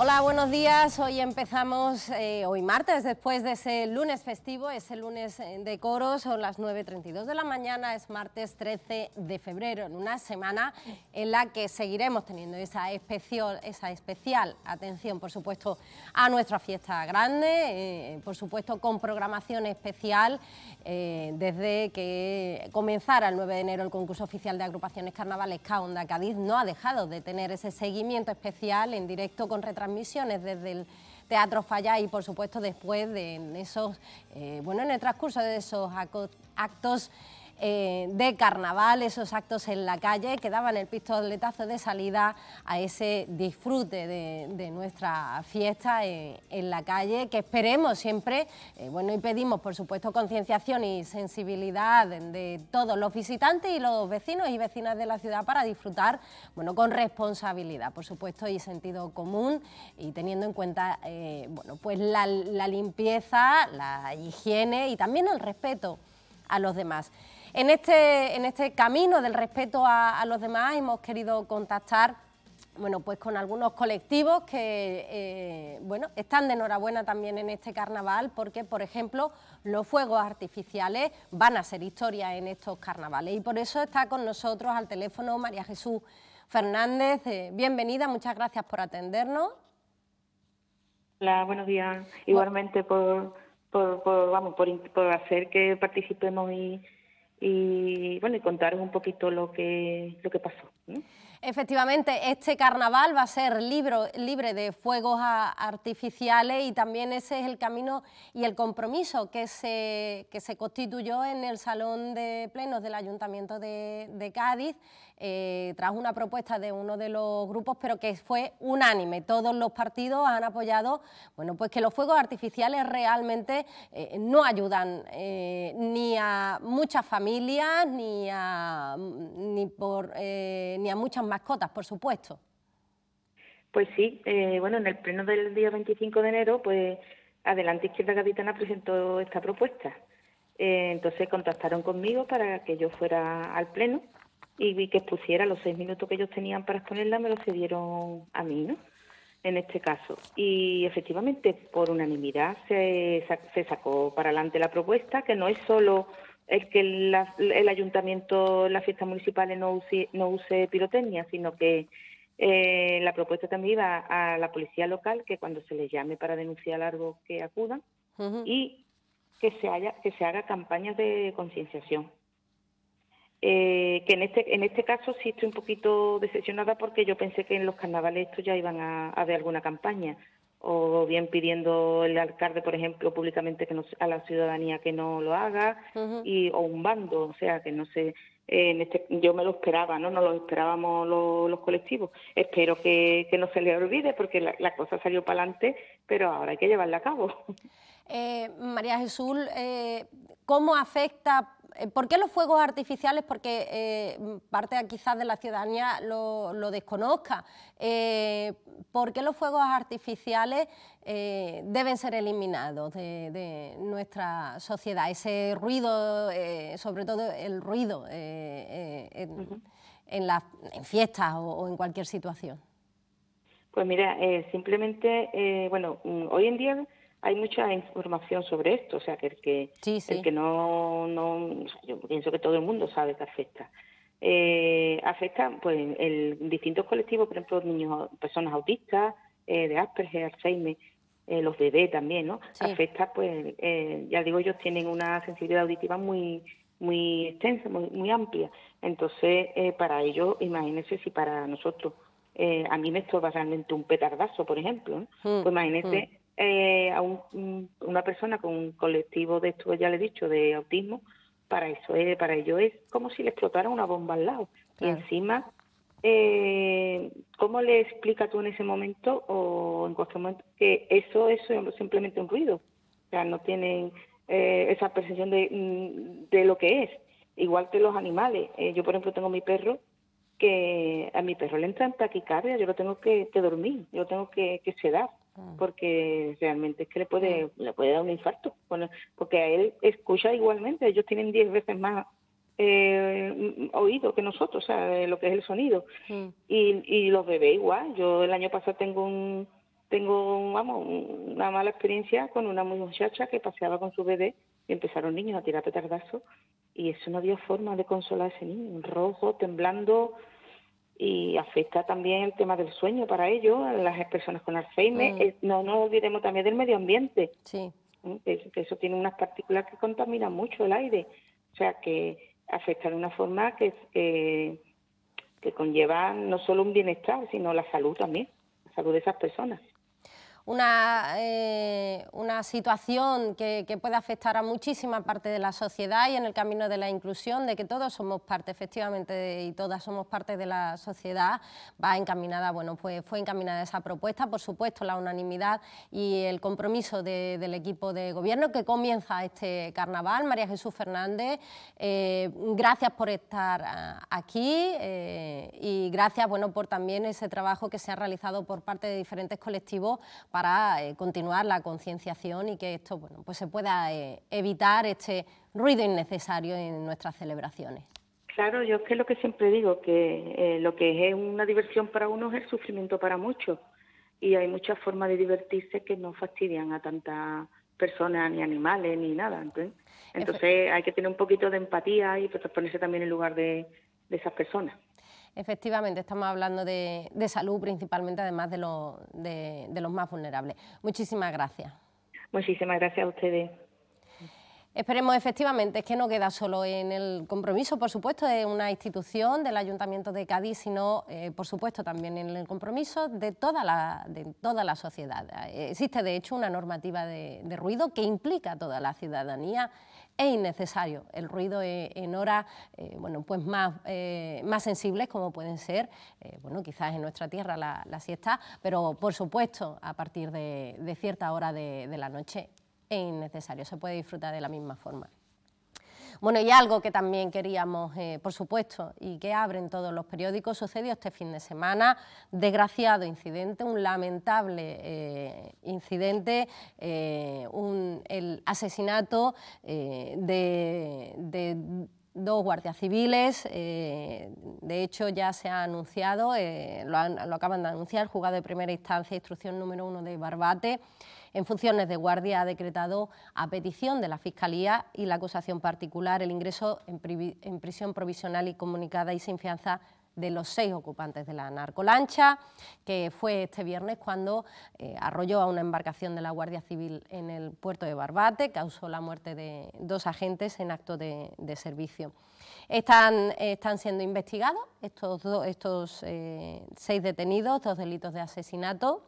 Hola, buenos días. Hoy empezamos, eh, hoy martes, después de ese lunes festivo, ese lunes eh, de coros, son las 9.32 de la mañana, es martes 13 de febrero, en una semana en la que seguiremos teniendo esa especial, esa especial atención, por supuesto, a nuestra fiesta grande, eh, por supuesto, con programación especial desde que comenzara el 9 de enero el concurso oficial de agrupaciones carnavales Caonda Cádiz, no ha dejado de tener ese seguimiento especial en directo con retransmisiones desde el Teatro Falla y por supuesto después de esos, eh, bueno, en el transcurso de esos actos eh, de carnaval, esos actos en la calle que daban el pistoletazo de salida a ese disfrute de, nuestra fiesta eh, en, la calle, que esperemos siempre, eh, bueno, y pedimos por supuesto concienciación y sensibilidad de, todos los visitantes y los vecinos y vecinas de la ciudad para disfrutar, bueno, con responsabilidad, por supuesto, y sentido común y teniendo en cuenta, bueno, pues la limpieza, la higiene y también el respeto a los demás. En este, en este camino del respeto a, los demás hemos querido contactar bueno, pues con algunos colectivos que eh, bueno, están de enhorabuena también en este carnaval porque, por ejemplo, los fuegos artificiales van a ser historia en estos carnavales y por eso está con nosotros al teléfono María Jesús Fernández. Eh, bienvenida, muchas gracias por atendernos. Hola, buenos días. Igualmente por, vamos, por, por hacer que participemos y y bueno y contaros un poquito lo que lo que pasó Efectivamente, este carnaval va a ser libre de fuegos artificiales y también ese es el camino y el compromiso que se, se constituyó en el Salón de Plenos del Ayuntamiento de, Cádiz, eh, tras una propuesta de uno de los grupos, pero que fue unánime. Todos los partidos han apoyado bueno, pues que los fuegos artificiales realmente eh, no ayudan eh, ni a muchas familias, ni a ni, por, eh, ni a muchas mascotas, por supuesto. Pues sí, eh, bueno, en el pleno del día 25 de enero, pues Adelante Izquierda Capitana presentó esta propuesta. Eh, entonces contactaron conmigo para que yo fuera al pleno y vi que expusiera los seis minutos que ellos tenían para exponerla, me los cedieron a mí, ¿no? En este caso. Y efectivamente, por unanimidad se, se sacó para adelante la propuesta, que no es solo el eh, que el ayuntamiento, las fiestas municipales no use, no use pirotecnia, sino que eh, la propuesta también iba a la policía local que cuando se les llame para denunciar algo que acudan y que se haya que se haga campañas de concienciación. Eh, que en este en este caso sí estoy un poquito decepcionada porque yo pensé que en los carnavales esto ya iban a haber alguna campaña o bien pidiendo el alcalde, por ejemplo, públicamente que no, a la ciudadanía que no lo haga, y, o un bando, o sea, que no sé, eh, en este, yo me lo esperaba, ¿no? No lo esperábamos los colectivos. Espero que, no se le olvide, porque la, cosa salió para adelante, pero ahora hay que llevarla a cabo. Eh, María Jesús, eh, ¿cómo afecta eh, ¿Por qué los fuegos artificiales? Porque eh, parte quizás de la ciudadanía lo, desconozca. Eh, ¿Por qué los fuegos artificiales deben ser eliminados de, nuestra sociedad? Ese ruido, sobre todo el ruido en, las, fiestas o, en cualquier situación. Pues mira, simplemente, bueno, mm, hoy en día hay mucha información sobre esto, o sea, que el que, El que no, no, yo pienso que todo el mundo sabe que afecta. Eh, afecta pues el distintos colectivos, por ejemplo, niños, personas autistas, eh, de Asperger, Alzheimer, eh, los bebés también, ¿no? Afecta, pues, eh, ya digo, ellos tienen una sensibilidad auditiva muy muy extensa, muy, amplia. Entonces, para ellos, imagínense si para nosotros, a mí me estorba realmente un petardazo, por ejemplo, ¿no? Hmm, pues imagínense hmm. Eh, a una persona con un colectivo de esto, ya le he dicho, de autismo, para eso es, para ello es como si le explotara una bomba al lado. Y encima, eh, ¿cómo le explica tú en ese momento o en cualquier momento que eso, eso es simplemente un ruido? O sea, no tienen eh, esa percepción mm, de, lo que es. Igual que los animales. Eh, yo, por ejemplo, tengo mi perro que a mi perro le entra en taquicardia, yo lo tengo que, dormir, yo lo tengo que, que sedar. Mm. porque realmente es que le mm. puede le puede dar un infarto porque a él escucha igualmente ellos tienen diez veces más eh, mm, oído que nosotros o sea lo que es el sonido y, y los bebés igual yo el año pasado tengo un tengo vamos una mala experiencia con una muchacha que paseaba con su bebé y empezaron niños a tirar petardazos y eso no dio forma de consolar a ese niño rojo temblando y afecta también el tema del sueño para ellos, las personas con Alzheimer. Mm. No nos olvidemos también del medio ambiente, que, mm, eso tiene unas partículas que contaminan mucho el aire, o sea que afecta de una forma que eh, conlleva no solo un bienestar, sino la salud también, la salud de esas personas una, eh, una situación que, puede afectar a muchísima parte de la sociedad y en el camino de la inclusión, de que todos somos parte, efectivamente, y todas somos parte de la sociedad, va encaminada, bueno, pues fue encaminada esa propuesta, por supuesto, la unanimidad y el compromiso del equipo de gobierno que comienza este carnaval. María Jesús Fernández, eh, gracias por estar ah, aquí eh, y gracias, bueno, por también ese trabajo que se ha realizado por parte de diferentes colectivos para eh, continuar la concienciación y que esto bueno, pues se pueda eh, evitar este ruido innecesario en nuestras celebraciones. Claro, yo es que lo que siempre digo, que eh, lo que es una diversión para unos es el sufrimiento para muchos. Y hay muchas formas de divertirse que no fastidian a tantas personas, ni animales, ni nada. Entonces, hay que tener un poquito de empatía y pues ponerse también en lugar de esas personas. Efectivamente, estamos hablando de, de salud principalmente, además de, lo, de los más vulnerables. Muchísimas gracias. Muchísimas gracias a ustedes. Esperemos efectivamente, es que no queda solo en el compromiso, por supuesto, de una institución del Ayuntamiento de Cádiz, sino, eh, por supuesto, también en el compromiso de toda la, sociedad. Existe, de hecho, una normativa de, ruido que implica a toda la ciudadanía es innecesario el ruido e, en horas eh, bueno, pues eh, más, sensibles, como pueden ser, bueno, quizás en nuestra tierra la, siesta, pero por supuesto a partir de, cierta hora de la noche e innecesario, se puede disfrutar de la misma forma. Bueno, y algo que también queríamos, eh, por supuesto, y que abren todos los periódicos, sucedió este fin de semana, desgraciado incidente, un lamentable eh, incidente, eh, un, el asesinato de, dos guardias civiles, de hecho ya se ha anunciado, lo, lo, acaban de anunciar, jugado de primera instancia, instrucción número uno de Barbate, en funciones de guardia ha decretado a petición de la Fiscalía y la acusación particular el ingreso en, prisión provisional y comunicada y sin fianza de los seis ocupantes de la narcolancha, que fue este viernes cuando eh, arrolló a una embarcación de la Guardia Civil en el puerto de Barbate, causó la muerte de dos agentes en acto de, servicio. Están, siendo investigados estos, estos eh, seis detenidos, dos delitos de asesinato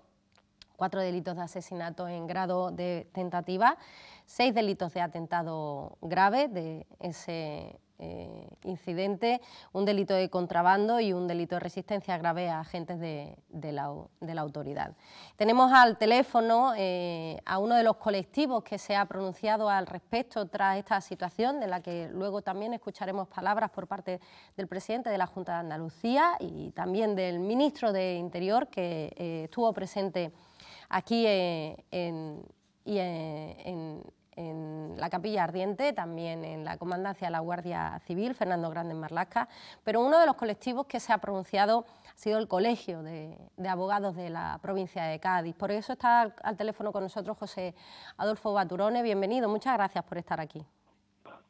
cuatro delitos de asesinato en grado de tentativa, seis delitos de atentado grave de ese eh, incidente, un delito de contrabando y un delito de resistencia grave a agentes de, la, autoridad. Tenemos al teléfono eh, a uno de los colectivos que se ha pronunciado al respecto tras esta situación, de la que luego también escucharemos palabras por parte del presidente de la Junta de Andalucía y también del ministro de Interior que eh, estuvo presente Aquí eh, en, y eh, en, la Capilla Ardiente, también en la Comandancia de la Guardia Civil, Fernando Grande en Marlasca, pero uno de los colectivos que se ha pronunciado ha sido el Colegio de, Abogados de la provincia de Cádiz. Por eso está al, teléfono con nosotros José Adolfo Baturone. Bienvenido, muchas gracias por estar aquí.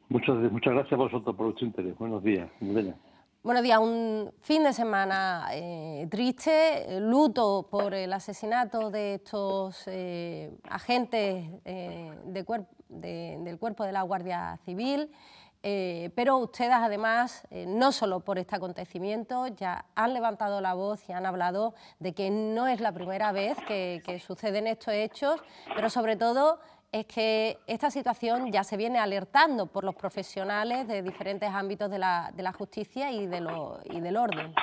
Muchas, muchas gracias a vosotros por vuestro interés. Buenos días, Buenos días, un fin de semana eh, triste, eh, luto por el asesinato de estos eh, agentes del cuerpo de la Guardia Civil, pero ustedes además, no solo por este acontecimiento, ya han levantado la voz y han hablado de que no es la primera vez que suceden estos hechos, pero sobre todo es que esta situación ya se viene alertando por los profesionales de diferentes ámbitos de la, justicia y, del orden.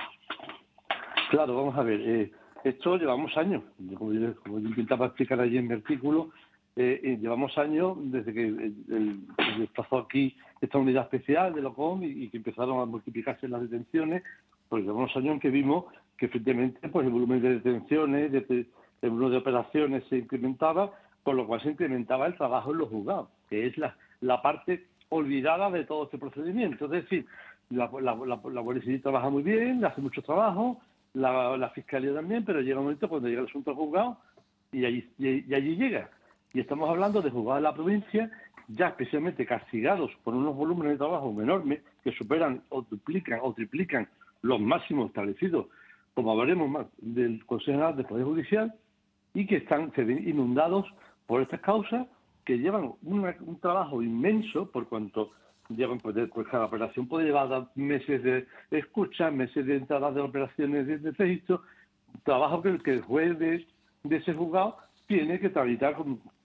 Claro, vamos a ver, eh, esto llevamos años, como yo, intentaba explicar allí en mi artículo, eh, eh, llevamos años desde que el, desplazó aquí esta unidad especial de la y, y que empezaron a multiplicarse las detenciones, ...porque llevamos años en que vimos que efectivamente pues el volumen de detenciones, el volumen de operaciones se incrementaba con lo cual se incrementaba el trabajo en los juzgados, que es la, la parte olvidada de todo este procedimiento. Es decir, la, policía trabaja muy bien, hace mucho trabajo, la, Fiscalía también, pero llega un momento cuando llega el asunto al juzgado y allí, y, allí llega. Y estamos hablando de juzgados de la provincia ya especialmente castigados por unos volúmenes de trabajo enormes que superan o duplican o triplican los máximos establecidos, como hablaremos más, del Consejo General de Poder Judicial, y que están inundados por estas causas que llevan un trabajo inmenso por cuanto llevan, pues, pues cada operación puede llevar meses de escucha, meses de entradas de operaciones de, registro, trabajo que, el juez de, de ese juzgado tiene que tramitar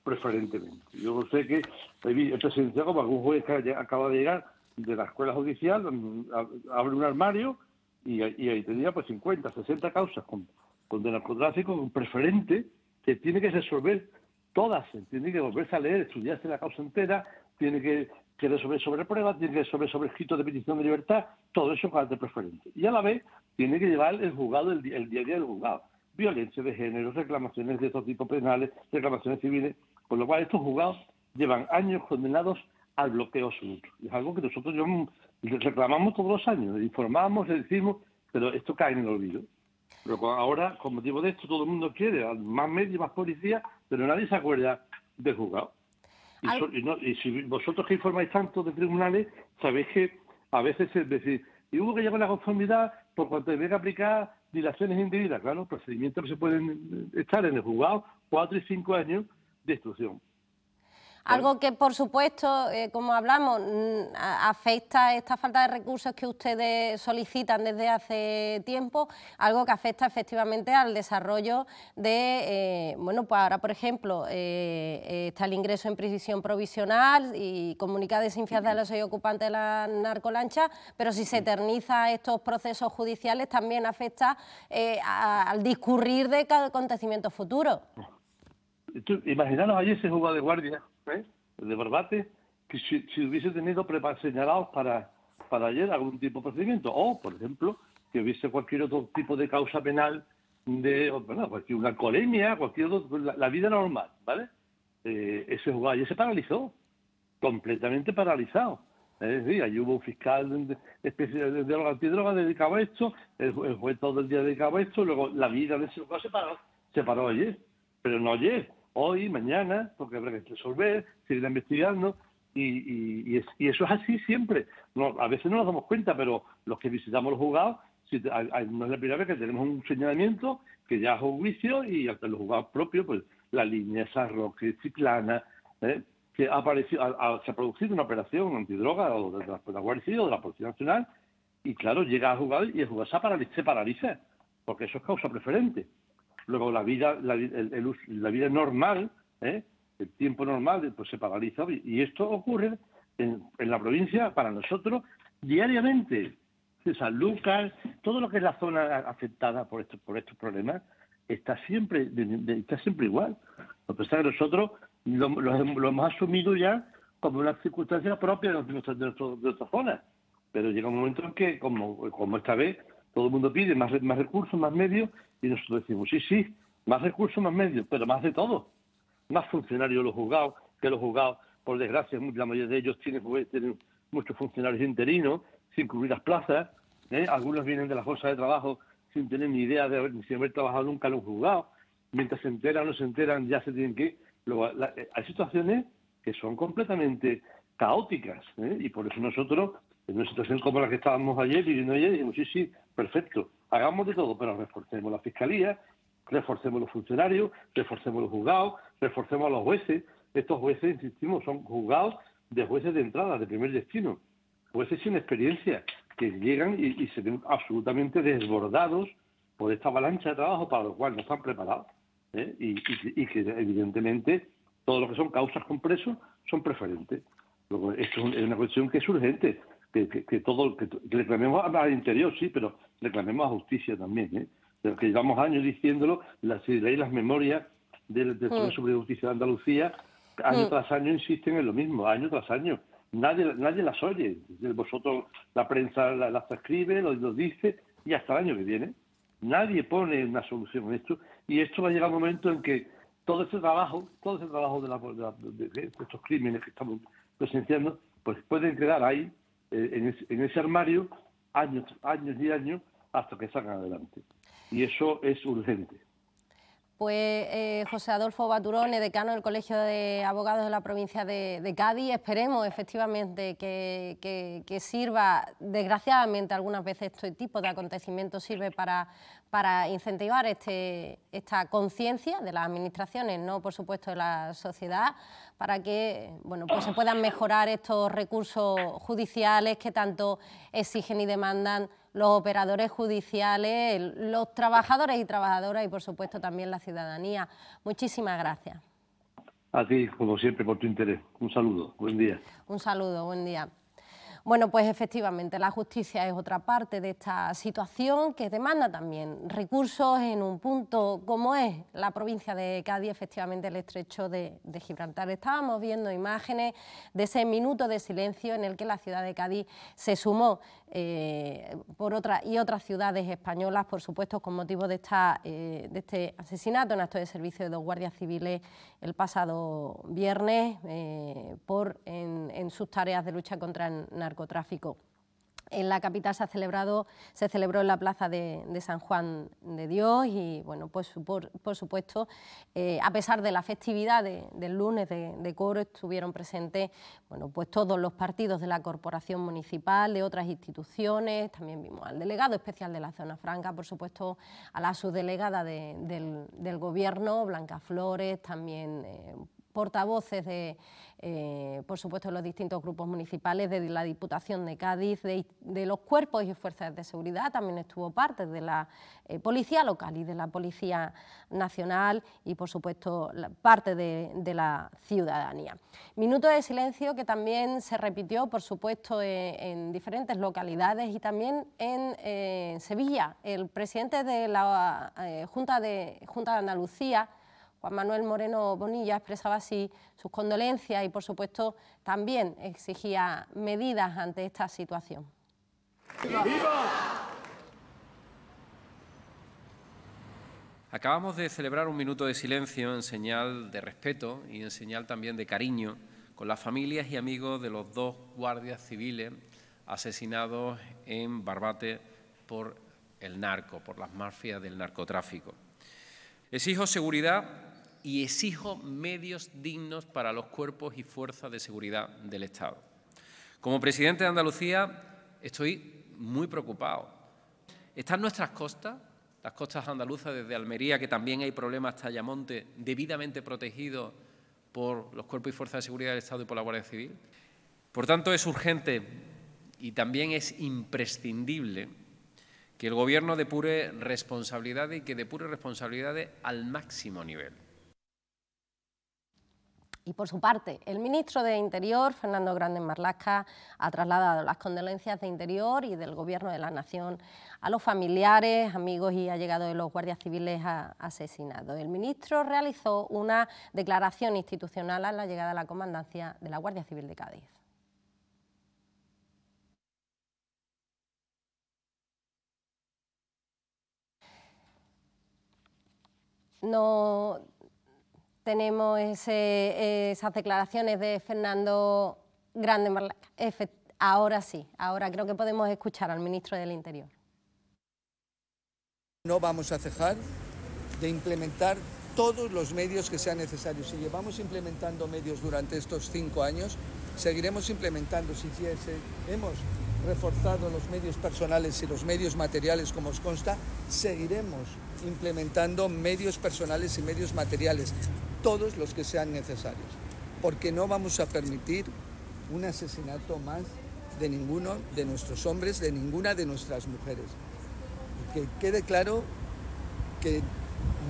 preferentemente. Yo sé que he presenciado como algún juez que acaba de llegar de la escuela judicial, mm, abre un armario y, ahí tenía pues 50, 60 causas con, con de narcotráfico, preferente, que tiene que resolver todas, tiene que volverse a leer, estudiarse la causa entera, tiene que, resolver sobre pruebas, tiene que resolver sobre escrito de petición de libertad, todo eso con carácter preferente. Y a la vez tiene que llevar el juzgado, el, día a día del juzgado. Violencia de género, reclamaciones de estos tipos penales, reclamaciones civiles, con lo cual estos juzgados llevan años condenados al bloqueo absoluto. Es algo que nosotros reclamamos todos los años, informamos, le decimos, pero esto cae en el olvido. Pero ahora, con motivo de esto, todo el mundo quiere más medios, más policía, pero nadie se acuerda del juzgado. Y, si vosotros que informáis tanto de tribunales, sabéis que a veces es decir, y hubo que a la conformidad por cuanto debe aplicar dilaciones indebidas. Claro, procedimientos que se pueden eh, estar en el juzgado cuatro y cinco años de instrucción. Algo que, por supuesto, eh, como hablamos, mm, afecta esta falta de recursos que ustedes solicitan desde hace tiempo, algo que afecta efectivamente al desarrollo de, eh, bueno, pues ahora, por ejemplo, eh, está el ingreso en prisión provisional y comunicado sin de los ocupantes de la narcolancha, pero si se eterniza estos procesos judiciales también afecta al discurrir de acontecimientos futuros imaginaros ayer ese jugó de guardia, ¿eh? de barbate, que si, hubiese tenido señalados para, para ayer algún tipo de procedimiento, o, por ejemplo, que hubiese cualquier otro tipo de causa penal, de bueno, cualquier, una colemia, cualquier otro, la, vida normal, ¿vale? Eh, ese jugador ayer se paralizó, completamente paralizado. Es decir, allí hubo un fiscal de, de, de antidroga dedicado a esto, el, juez todo el día dedicado a esto, luego la vida de ese juego se paró, se paró ayer, pero no ayer, hoy, mañana, porque habrá que resolver, seguir investigando, y, y, y, eso es así siempre. a veces no nos damos cuenta, pero los que visitamos los juzgados, si, no es la primera vez que tenemos un señalamiento que ya es un juicio y hasta los juzgados propios, pues la línea San Roque, Ciclana, ¿eh? que ha se ha producido una operación antidroga o de, la, de o de la Policía Nacional, y claro, llega a jugar y el jugador se paraliza porque eso es causa preferente. Luego la vida, la, vida normal, ¿eh? el tiempo normal, pues se paraliza. Y esto ocurre en, en la provincia, para nosotros, diariamente. San Lucas, todo lo que es la zona afectada por estos, por estos problemas, está siempre, está siempre igual. A pesar que nosotros lo, hemos asumido ya como una circunstancia propia de, nuestra, de, de zona. Pero llega un momento en que, como, como esta vez, todo el mundo pide más, recursos, más medios, y nosotros decimos, sí, sí, más recursos, más medios, pero más de todo. Más funcionarios los juzgados, que los juzgados, por desgracia, la mayoría de ellos tienen, pues, muchos funcionarios interinos, sin cubrir las plazas. ¿eh? Algunos vienen de las bolsas de trabajo sin tener ni idea de haber, haber trabajado nunca en un juzgado. Mientras se enteran o no se enteran, ya se tienen que eh, hay situaciones que son completamente caóticas ¿eh? y por eso nosotros en una situación como la que estábamos ayer, viviendo ayer, dijimos, sí, sí, perfecto, hagamos de todo, pero reforcemos la fiscalía, reforcemos los funcionarios, reforcemos los juzgados, reforcemos a los jueces. Estos jueces, insistimos, son juzgados de jueces de entrada, de primer destino, jueces sin experiencia, que llegan y, se ven absolutamente desbordados por esta avalancha de trabajo para lo cual no están preparados. ¿eh? Y, y, que evidentemente todo lo que son causas con presos son preferentes. Esto es una cuestión que es urgente que, que, todo, que, reclamemos al interior, sí, pero clamemos a justicia también, ¿eh? Pero que llevamos años diciéndolo, las, si leéis las memorias del mm. Tribunal de sobre Justicia de Andalucía, año mm. tras año insisten en lo mismo, año tras año. Nadie, nadie las oye. Vosotros, la prensa las la escribe, los dice, y hasta el año que viene. Nadie pone una solución a esto. Y esto va a llegar un momento en que todo ese trabajo, todo ese trabajo de, de estos crímenes que estamos presenciando, pues pueden quedar ahí en, ese armario años, años y años hasta que salgan adelante. Y eso es urgente pues eh, José Adolfo Baturone, decano del Colegio de Abogados de la provincia de, Cádiz. Esperemos efectivamente que, sirva, desgraciadamente algunas veces este tipo de acontecimientos sirve para, incentivar este, esta conciencia de las administraciones, no por supuesto de la sociedad, para que bueno, pues se puedan mejorar estos recursos judiciales que tanto exigen y demandan los operadores judiciales, los trabajadores y trabajadoras y, por supuesto, también la ciudadanía. Muchísimas gracias. A ti, como siempre, por tu interés. Un saludo, buen día. Un saludo, buen día. Bueno, pues efectivamente, la justicia es otra parte de esta situación que demanda también recursos en un punto como es la provincia de Cádiz, efectivamente el estrecho de, de, Gibraltar. Estábamos viendo imágenes de ese minuto de silencio en el que la ciudad de Cádiz se sumó. Eh, por otra, y otras ciudades españolas, por supuesto, con motivo de, esta, eh, de este asesinato en acto de servicio de dos guardias civiles el pasado viernes eh, por, en sus tareas de lucha contra el narcotráfico en la capital se ha celebrado, se celebró en la plaza de, San Juan de Dios y bueno, pues por, supuesto, eh, a pesar de la festividad del lunes de, coro, estuvieron presentes bueno, pues todos los partidos de la corporación municipal, de otras instituciones, también vimos al delegado especial de la zona franca, por supuesto, a la subdelegada del, gobierno, Blanca Flores, también eh, portavoces de, eh, por supuesto, los distintos grupos municipales, de la Diputación de Cádiz, de, los cuerpos y fuerzas de seguridad, también estuvo parte de la eh, policía local y de la policía nacional y, por supuesto, parte de, la ciudadanía. Minuto de silencio que también se repitió, por supuesto, e, en diferentes localidades y también en eh, Sevilla. El presidente de la Junta, de, Junta de Andalucía, Juan Manuel Moreno Bonilla expresaba así sus condolencias y, por supuesto, también exigía medidas ante esta situación. Acabamos de celebrar un minuto de silencio en señal de respeto y en señal también de cariño con las familias y amigos de los dos guardias civiles asesinados en Barbate por el narco, por las mafias del narcotráfico. Exijo seguridad y exijo medios dignos para los cuerpos y fuerzas de seguridad del Estado. Como presidente de Andalucía estoy muy preocupado. Están nuestras costas, las costas andaluzas desde Almería, que también hay problemas hasta Ayamonte, debidamente protegidos por los cuerpos y fuerzas de seguridad del Estado y por la Guardia Civil. Por tanto, es urgente y también es imprescindible que el Gobierno depure responsabilidades y que depure responsabilidades al máximo nivel. Y por su parte, el ministro de Interior, Fernando Grande Marlaska, ha trasladado las condolencias de Interior y del Gobierno de la Nación a los familiares, amigos y allegados de los guardias civiles asesinados. El ministro realizó una declaración institucional a la llegada a la comandancia de la Guardia Civil de Cádiz. No tenemos esas declaraciones de Fernando Grande Ahora sí, ahora creo que podemos escuchar al ministro del Interior. No vamos a cejar de implementar todos los medios que sean necesarios. Si llevamos implementando medios durante estos cinco años, seguiremos implementando. Si hemos reforzado los medios personales y los medios materiales, como os consta, seguiremos implementando medios personales y medios materiales todos los que sean necesarios, porque no vamos a permitir un asesinato más de ninguno de nuestros hombres, de ninguna de nuestras mujeres. Que quede claro que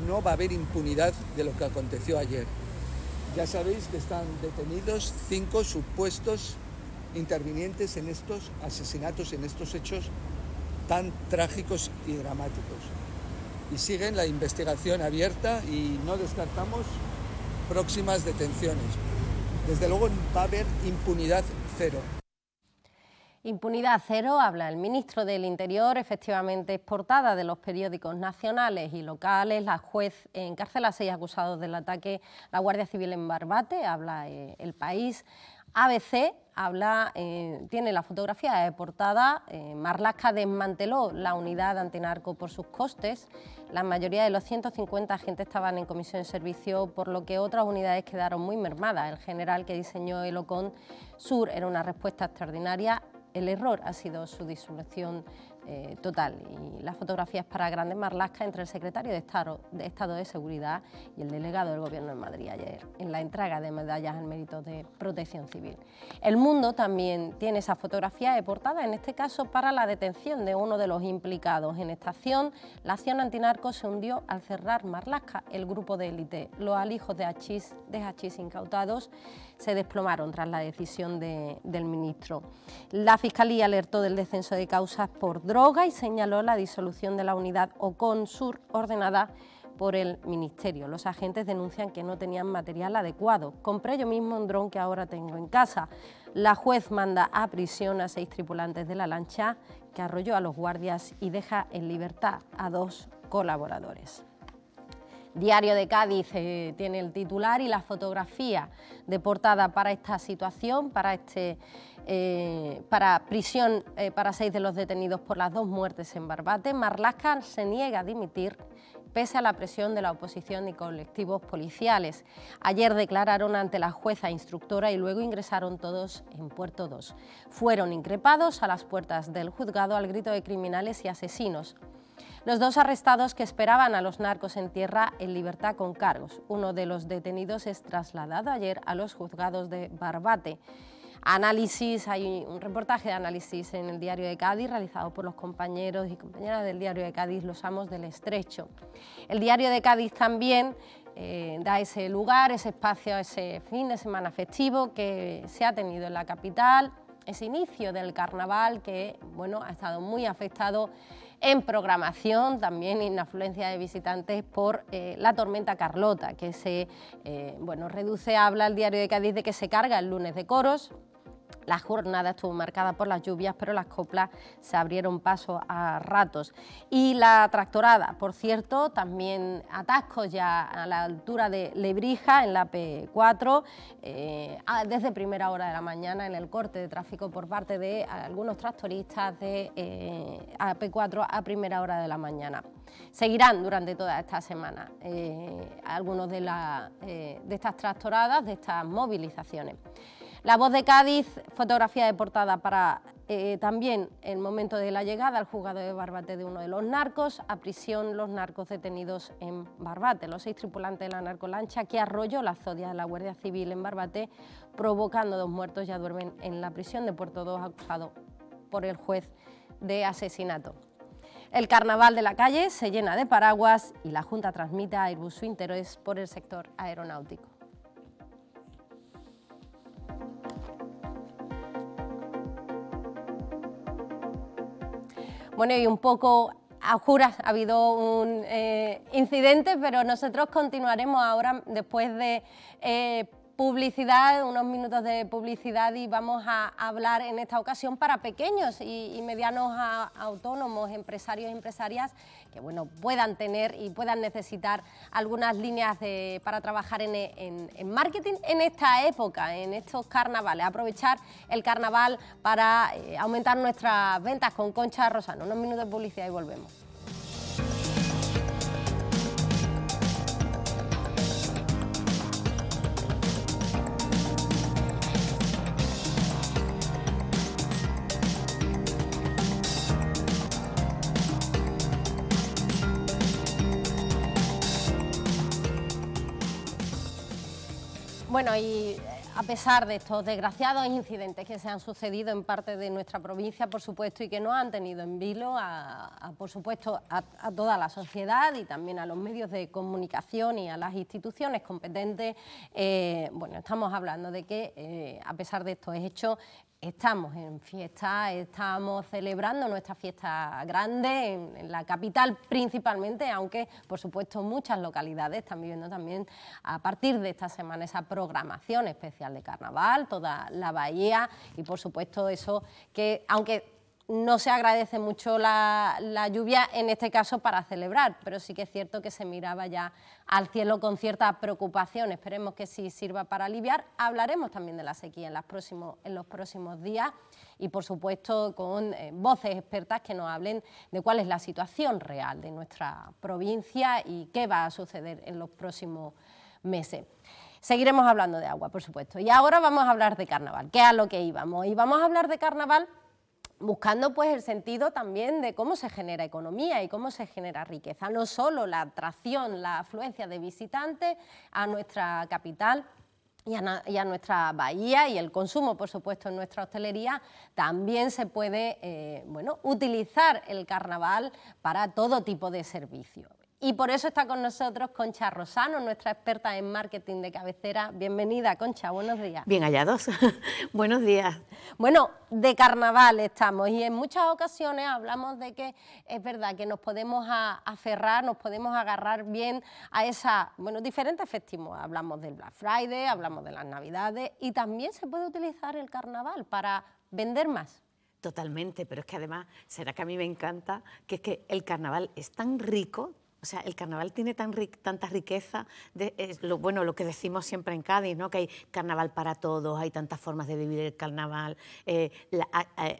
no va a haber impunidad de lo que aconteció ayer. Ya sabéis que están detenidos cinco supuestos intervinientes en estos asesinatos, en estos hechos tan trágicos y dramáticos. Y siguen la investigación abierta y no descartamos próximas detenciones. Desde luego va a haber impunidad cero. Impunidad cero, habla el ministro del Interior, efectivamente exportada portada de los periódicos nacionales y locales. La juez encarcela a seis acusados del ataque. La Guardia Civil en Barbate, habla eh, el país. ABC habla, eh, tiene la fotografía de portada. Eh, Marlaska desmanteló la unidad antenarco antinarco por sus costes. La mayoría de los 150 agentes estaban en comisión de servicio, por lo que otras unidades quedaron muy mermadas. El general que diseñó el Ocon Sur era una respuesta extraordinaria. El error ha sido su disolución eh, total. Y las fotografías para grandes marlascas entre el secretario de Estado, de Seguridad y el delegado del Gobierno en Madrid ayer, en la entrega de medallas al mérito de protección civil. El Mundo también tiene esa fotografía de portada, en este caso para la detención de uno de los implicados en esta acción. La acción antinarco se hundió al cerrar Marlasca, el grupo de élite. Los alijos de hachís, incautados se desplomaron tras la decisión del ministro. La Fiscalía alertó del descenso de causas por droga y señaló la disolución de la unidad OCONSUR ordenada por el Ministerio. Los agentes denuncian que no tenían material adecuado. Compré yo mismo un dron que ahora tengo en casa. La juez manda a prisión a seis tripulantes de la lancha que arrolló a los guardias y deja en libertad a dos colaboradores. Diario de Cádiz eh, tiene el titular y la fotografía de portada para esta situación, para este eh, para prisión eh, para seis de los detenidos por las dos muertes en Barbate, Marlaska se niega a dimitir pese a la presión de la oposición y colectivos policiales. Ayer declararon ante la jueza instructora y luego ingresaron todos en Puerto 2. Fueron increpados a las puertas del juzgado al grito de criminales y asesinos. Los dos arrestados que esperaban a los narcos en tierra en libertad con cargos. Uno de los detenidos es trasladado ayer a los juzgados de Barbate análisis, hay un reportaje de análisis en el Diario de Cádiz realizado por los compañeros y compañeras del Diario de Cádiz, los amos del estrecho. El Diario de Cádiz también eh, da ese lugar, ese espacio, ese fin de semana festivo que se ha tenido en la capital, ese inicio del carnaval que bueno, ha estado muy afectado en programación, también en afluencia de visitantes por eh, la tormenta Carlota, que se eh, bueno, reduce, habla el diario de Cádiz de que se carga el lunes de coros, la jornada estuvo marcada por las lluvias, pero las coplas se abrieron paso a ratos. Y la tractorada, por cierto, también atascos ya a la altura de Lebrija, en la P4, eh, desde primera hora de la mañana en el corte de tráfico por parte de algunos tractoristas de eh, AP4 a primera hora de la mañana. Seguirán durante toda esta semana eh, algunos de, eh, de estas tractoradas, de estas movilizaciones. La voz de Cádiz, fotografía de portada para eh, también el momento de la llegada al juzgado de Barbate de uno de los narcos, a prisión los narcos detenidos en Barbate, los seis tripulantes de la narcolancha que arrolló la zodia de la Guardia Civil en Barbate, provocando dos muertos ya duermen en la prisión de Puerto II acusado por el juez de asesinato. El carnaval de la calle se llena de paraguas y la Junta transmite a Airbus su interés por el sector aeronáutico. Bueno, y un poco a juras ha habido un eh, incidente, pero nosotros continuaremos ahora después de... Eh, publicidad, unos minutos de publicidad y vamos a hablar en esta ocasión para pequeños y, medianos autónomos, empresarios, y empresarias que bueno, puedan tener y puedan necesitar algunas líneas de, para trabajar en, marketing en esta época, en estos carnavales, aprovechar el carnaval para eh, aumentar nuestras ventas con Concha Rosano. Unos minutos de publicidad y volvemos. Bueno, y eh, a pesar de estos desgraciados incidentes que se han sucedido en parte de nuestra provincia, por supuesto, y que no han tenido en vilo, a, por supuesto, a, toda la sociedad y también a los medios de comunicación y a las instituciones competentes, eh, bueno, estamos hablando de que, eh, a pesar de estos hechos, estamos en fiesta, estamos celebrando nuestra fiesta grande en, la capital principalmente, aunque por supuesto muchas localidades están viviendo también a partir de esta semana esa programación especial de carnaval, toda la bahía y por supuesto eso que aunque no se agradece mucho la, lluvia en este caso para celebrar, pero sí que es cierto que se miraba ya al cielo con cierta preocupación. Esperemos que sí sirva para aliviar. Hablaremos también de la sequía en, los próximos días y por supuesto con eh, voces expertas que nos hablen de cuál es la situación real de nuestra provincia y qué va a suceder en los próximos meses. Seguiremos hablando de agua, por supuesto. Y ahora vamos a hablar de carnaval, ¿qué es a lo que íbamos. Y vamos a hablar de carnaval buscando pues el sentido también de cómo se genera economía y cómo se genera riqueza, no solo la atracción, la afluencia de visitantes a nuestra capital y a, nuestra bahía y el consumo, por supuesto, en nuestra hostelería, también se puede eh, utilizar el carnaval para todo tipo de servicio y por eso está con nosotros Concha Rosano, nuestra experta en marketing de cabecera. Bienvenida, Concha, buenos días. Bien hallados, buenos días. Bueno, de carnaval estamos y en muchas ocasiones hablamos de que es verdad que nos podemos aferrar, nos podemos agarrar bien a esa, bueno, diferentes festivos. Hablamos del Black Friday, hablamos de las Navidades y también se puede utilizar el carnaval para vender más. Totalmente, pero es que además, será que a mí me encanta, que es que el carnaval es tan rico, o sea, el carnaval tiene tan tanta riqueza, lo, bueno, lo que decimos siempre en Cádiz, ¿no? que hay carnaval para todos, hay tantas formas de vivir el carnaval, eh,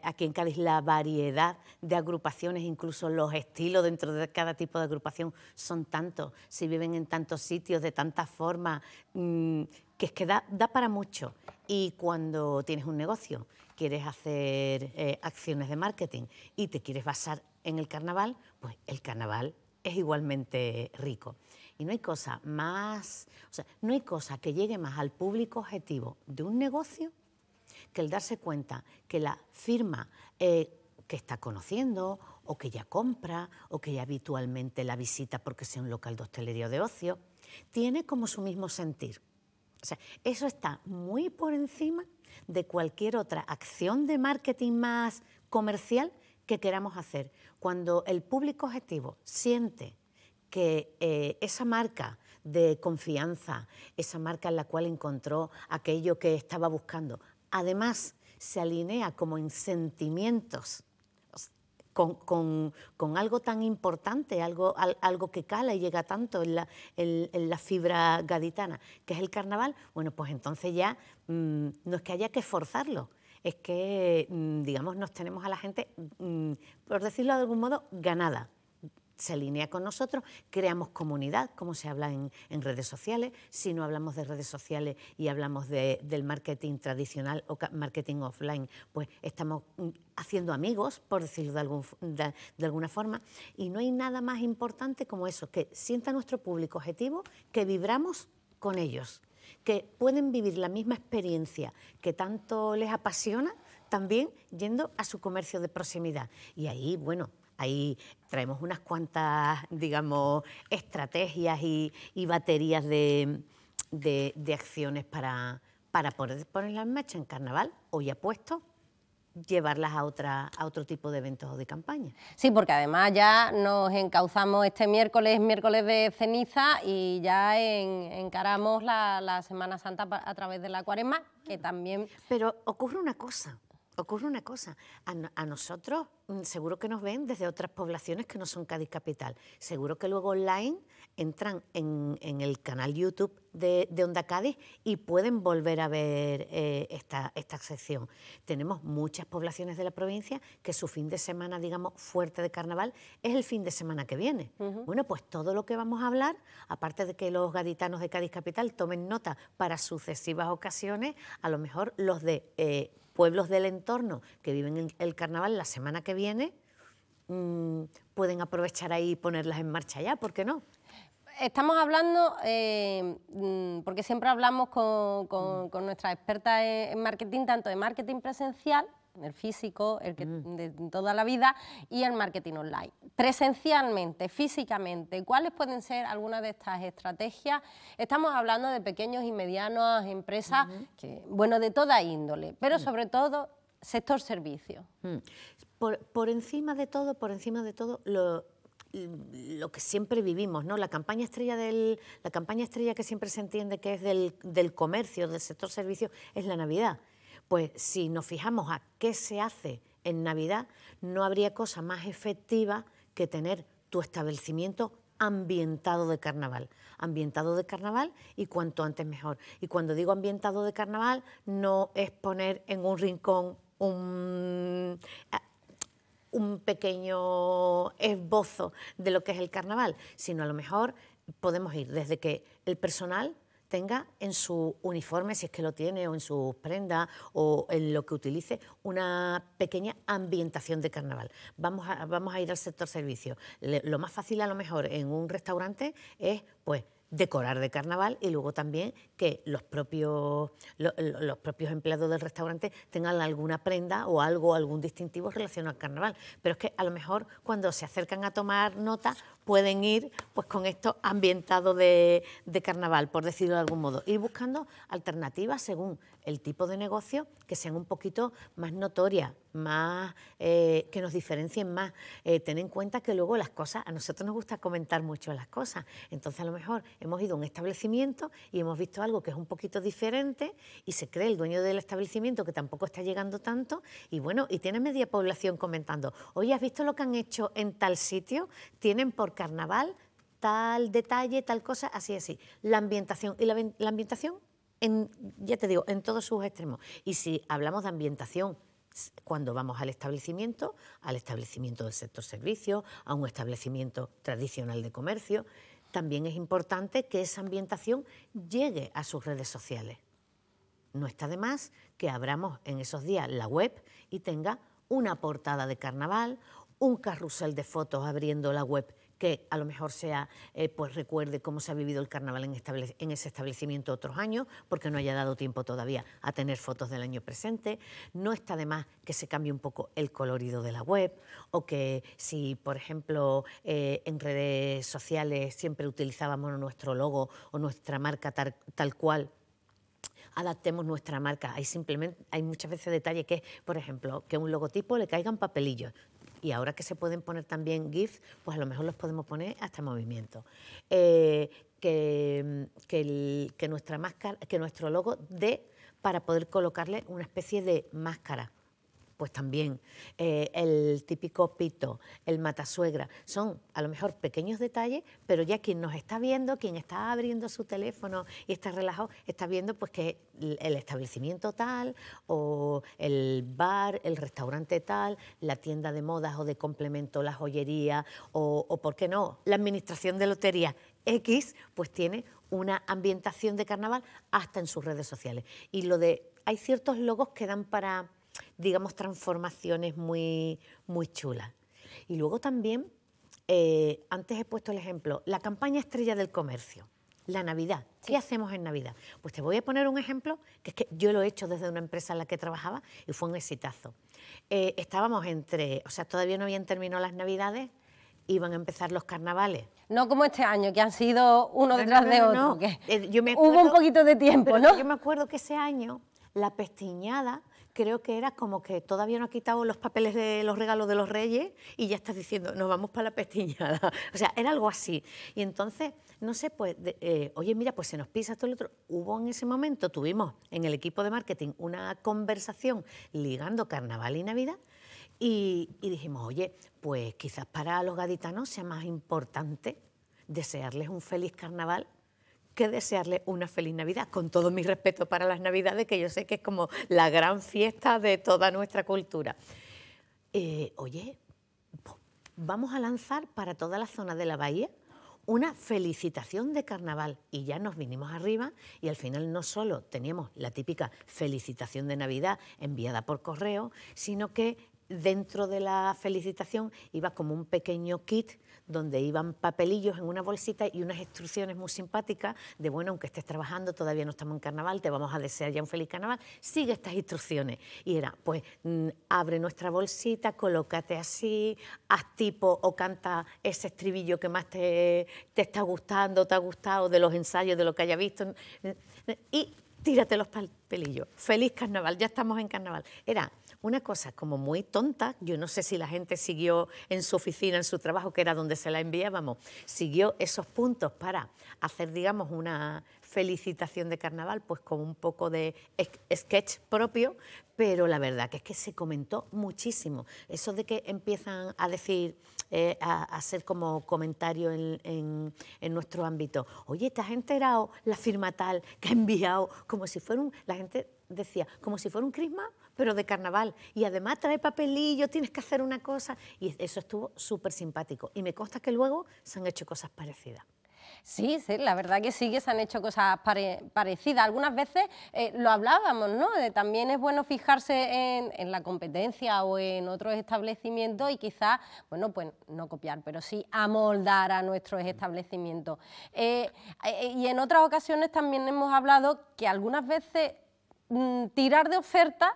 aquí en Cádiz la variedad de agrupaciones, incluso los estilos dentro de cada tipo de agrupación son tantos, Si viven en tantos sitios, de tantas formas, mm, que es que da, para mucho. Y cuando tienes un negocio, quieres hacer eh, acciones de marketing y te quieres basar en el carnaval, pues el carnaval es igualmente rico. Y no hay cosa más, o sea, no hay cosa que llegue más al público objetivo de un negocio que el darse cuenta que la firma eh, que está conociendo o que ya compra o que ya habitualmente la visita porque sea un local de hostelería de ocio, tiene como su mismo sentir. O sea, eso está muy por encima de cualquier otra acción de marketing más comercial que queramos hacer. Cuando el público objetivo siente que eh, esa marca de confianza, esa marca en la cual encontró aquello que estaba buscando, además se alinea como en sentimientos con, algo tan importante, algo, que cala y llega tanto en la, fibra gaditana, que es el carnaval, bueno, pues entonces ya mm, no es que haya que esforzarlo es que, mm, digamos, nos tenemos a la gente, mm, por decirlo de algún modo, ganada se alinea con nosotros, creamos comunidad, como se habla en, redes sociales. Si no hablamos de redes sociales y hablamos del marketing tradicional o marketing offline, pues estamos mm, haciendo amigos, por decirlo de, alguna forma. Y no hay nada más importante como eso, que sienta nuestro público objetivo que vibramos con ellos que pueden vivir la misma experiencia que tanto les apasiona, también yendo a su comercio de proximidad. Y ahí, bueno, ahí traemos unas cuantas, digamos, estrategias y, baterías de, acciones para, para poder ponerla en marcha en carnaval, hoy apuesto, llevarlas a, otra, a otro tipo de eventos o de campaña. Sí, porque además ya nos encauzamos este miércoles, miércoles de ceniza, y ya encaramos la, la, Semana Santa a través de la cuaresma, que también... Pero ocurre una cosa, ocurre una cosa, a, nosotros mm, seguro que nos ven desde otras poblaciones que no son Cádiz Capital, seguro que luego online entran en, el canal YouTube de, Onda Cádiz y pueden volver a ver eh, esta, esta sección. Tenemos muchas poblaciones de la provincia que su fin de semana, digamos, fuerte de carnaval es el fin de semana que viene. Bueno, pues todo lo que vamos a hablar, aparte de que los gaditanos de Cádiz Capital tomen nota para sucesivas ocasiones, a lo mejor los de... Eh, pueblos del entorno que viven el carnaval la semana que viene mm, pueden aprovechar ahí y ponerlas en marcha ya, ¿por qué no? Estamos hablando, eh, mm, porque siempre hablamos con, con, mm. con nuestra experta en marketing, tanto de marketing presencial el físico, el que mm. de toda la vida, y el marketing online. Presencialmente, físicamente, ¿cuáles pueden ser algunas de estas estrategias? Estamos hablando de pequeños y medianos empresas, bueno, de toda índole, pero mm. sobre todo sector servicio. Mm. Por, encima de todo, por encima de todo, lo, que siempre vivimos, ¿no? La campaña estrella del, la campaña estrella que siempre se entiende que es del, del comercio, del sector servicio, es la Navidad. Pues si nos fijamos a qué se hace en Navidad, no habría cosa más efectiva que tener tu establecimiento ambientado de carnaval. Ambientado de carnaval y cuanto antes mejor. Y cuando digo ambientado de carnaval, no es poner en un rincón un, ah, pequeño esbozo de lo que es el carnaval, sino a lo mejor podemos ir desde que el personal tenga en su uniforme, si es que lo tiene, o en sus prendas, o en lo que utilice, una pequeña ambientación de carnaval. Vamos a, vamos a ir al sector servicio. lo más fácil a lo mejor en un restaurante es, pues, decorar de carnaval y luego también que los propios, los propios empleados del restaurante tengan alguna prenda o algo, algún distintivo relacionado al carnaval. Pero es que a lo mejor cuando se acercan a tomar nota pueden ir pues con esto ambientado de, carnaval, por decirlo de algún modo. Ir buscando alternativas según el tipo de negocio que sean un poquito más notorias, más, eh, que nos diferencien más. Eh, ten en cuenta que luego las cosas, a nosotros nos gusta comentar mucho las cosas, entonces a lo mejor hemos ido a un establecimiento y hemos visto algo que es un poquito diferente y se cree el dueño del establecimiento que tampoco está llegando tanto y bueno, y tiene media población comentando, oye, ¿has visto lo que han hecho en tal sitio? Tienen por carnaval tal detalle, tal cosa, así, así. La ambientación. Y la, la ambientación, en, ya te digo, en todos sus extremos. Y si hablamos de ambientación, cuando vamos al establecimiento, al establecimiento del sector servicios, a un establecimiento tradicional de comercio, también es importante que esa ambientación llegue a sus redes sociales. No está de más que abramos en esos días la web y tenga una portada de carnaval, un carrusel de fotos abriendo la web que a lo mejor sea, eh, pues recuerde cómo se ha vivido el carnaval en, ese establecimiento otros años, porque no haya dado tiempo todavía a tener fotos del año presente. No está de más que se cambie un poco el colorido de la web o que si, por ejemplo, eh, en redes sociales siempre utilizábamos nuestro logo o nuestra marca tal, cual, adaptemos nuestra marca. Hay simplemente, hay muchas veces detalles que, por ejemplo, que un logotipo le caigan papelillos y ahora que se pueden poner también GIFs, pues a lo mejor los podemos poner hasta movimiento. Eh, que, que, nuestra máscara, que nuestro logo dé para poder colocarle una especie de máscara pues también. Eh, el típico pito, el matasuegra, son a lo mejor pequeños detalles, pero ya quien nos está viendo, quien está abriendo su teléfono y está relajado, está viendo pues que el establecimiento tal o el bar, el restaurante tal, la tienda de modas o de complemento, la joyería o, o por qué no, la administración de lotería X, pues tiene una ambientación de carnaval hasta en sus redes sociales. Y lo de hay ciertos logos que dan para digamos, transformaciones muy, muy chulas. Y luego también, eh, antes he puesto el ejemplo, la campaña estrella del comercio, la Navidad. ¿Qué hacemos en Navidad? Pues te voy a poner un ejemplo, que es que yo lo he hecho desde una empresa en la que trabajaba y fue un exitazo. Eh, estábamos entre, o sea, todavía no habían terminado las Navidades, iban a empezar los carnavales. No como este año, que han sido uno detrás de otro. Eh, hubo un poquito de tiempo, ¿no? Yo me acuerdo que ese año la pestiñada creo que era como que todavía no ha quitado los papeles de los regalos de los reyes y ya estás diciendo, nos vamos para la pestiñada. O sea, era algo así. Y entonces, no sé, pues, eh, oye, mira, pues se nos pisa todo el otro. Hubo en ese momento, tuvimos en el equipo de marketing una conversación ligando carnaval y Navidad. y dijimos, oye, pues quizás para los gaditanos sea más importante desearles un feliz carnaval que desearle una feliz Navidad, con todo mi respeto para las Navidades, que yo sé que es como la gran fiesta de toda nuestra cultura. Eh, oye, pues, vamos a lanzar para toda la zona de la bahía una felicitación de carnaval y ya nos vinimos arriba y al final no solo teníamos la típica felicitación de Navidad enviada por correo, sino que dentro de la felicitación iba como un pequeño kit donde iban papelillos en una bolsita y unas instrucciones muy simpáticas de, bueno, aunque estés trabajando, todavía no estamos en carnaval, te vamos a desear ya un feliz carnaval, sigue estas instrucciones. Y era, pues, mm, abre nuestra bolsita, colócate así, haz tipo o canta ese estribillo que más te, está gustando, te ha gustado de los ensayos, de lo que haya visto, y tírate los papelillos. Feliz carnaval, ya estamos en carnaval. Era una cosa como muy tonta, yo no sé si la gente siguió en su oficina, en su trabajo, que era donde se la enviábamos, siguió esos puntos para hacer, digamos, una felicitación de carnaval, pues con un poco de sketch propio, pero la verdad que es que se comentó muchísimo. Eso de que empiezan a decir eh, a, hacer como comentario en, en, en, nuestro ámbito. Oye, ¿te has enterado la firma tal que ha enviado? Como si fuera un, la gente decía, como si fuera un crisma, pero de carnaval. Y además trae papelillo, tienes que hacer una cosa. Y eso estuvo súper simpático. Y me consta que luego se han hecho cosas parecidas. Sí, sí, la verdad que sí que se han hecho cosas parecidas. Algunas veces eh, lo hablábamos, ¿no? también es bueno fijarse en, la competencia o en otros establecimientos y quizás, bueno, pues no copiar, pero sí amoldar a nuestros mm. establecimientos. Eh, eh, y en otras ocasiones también hemos hablado que algunas veces mm, tirar de oferta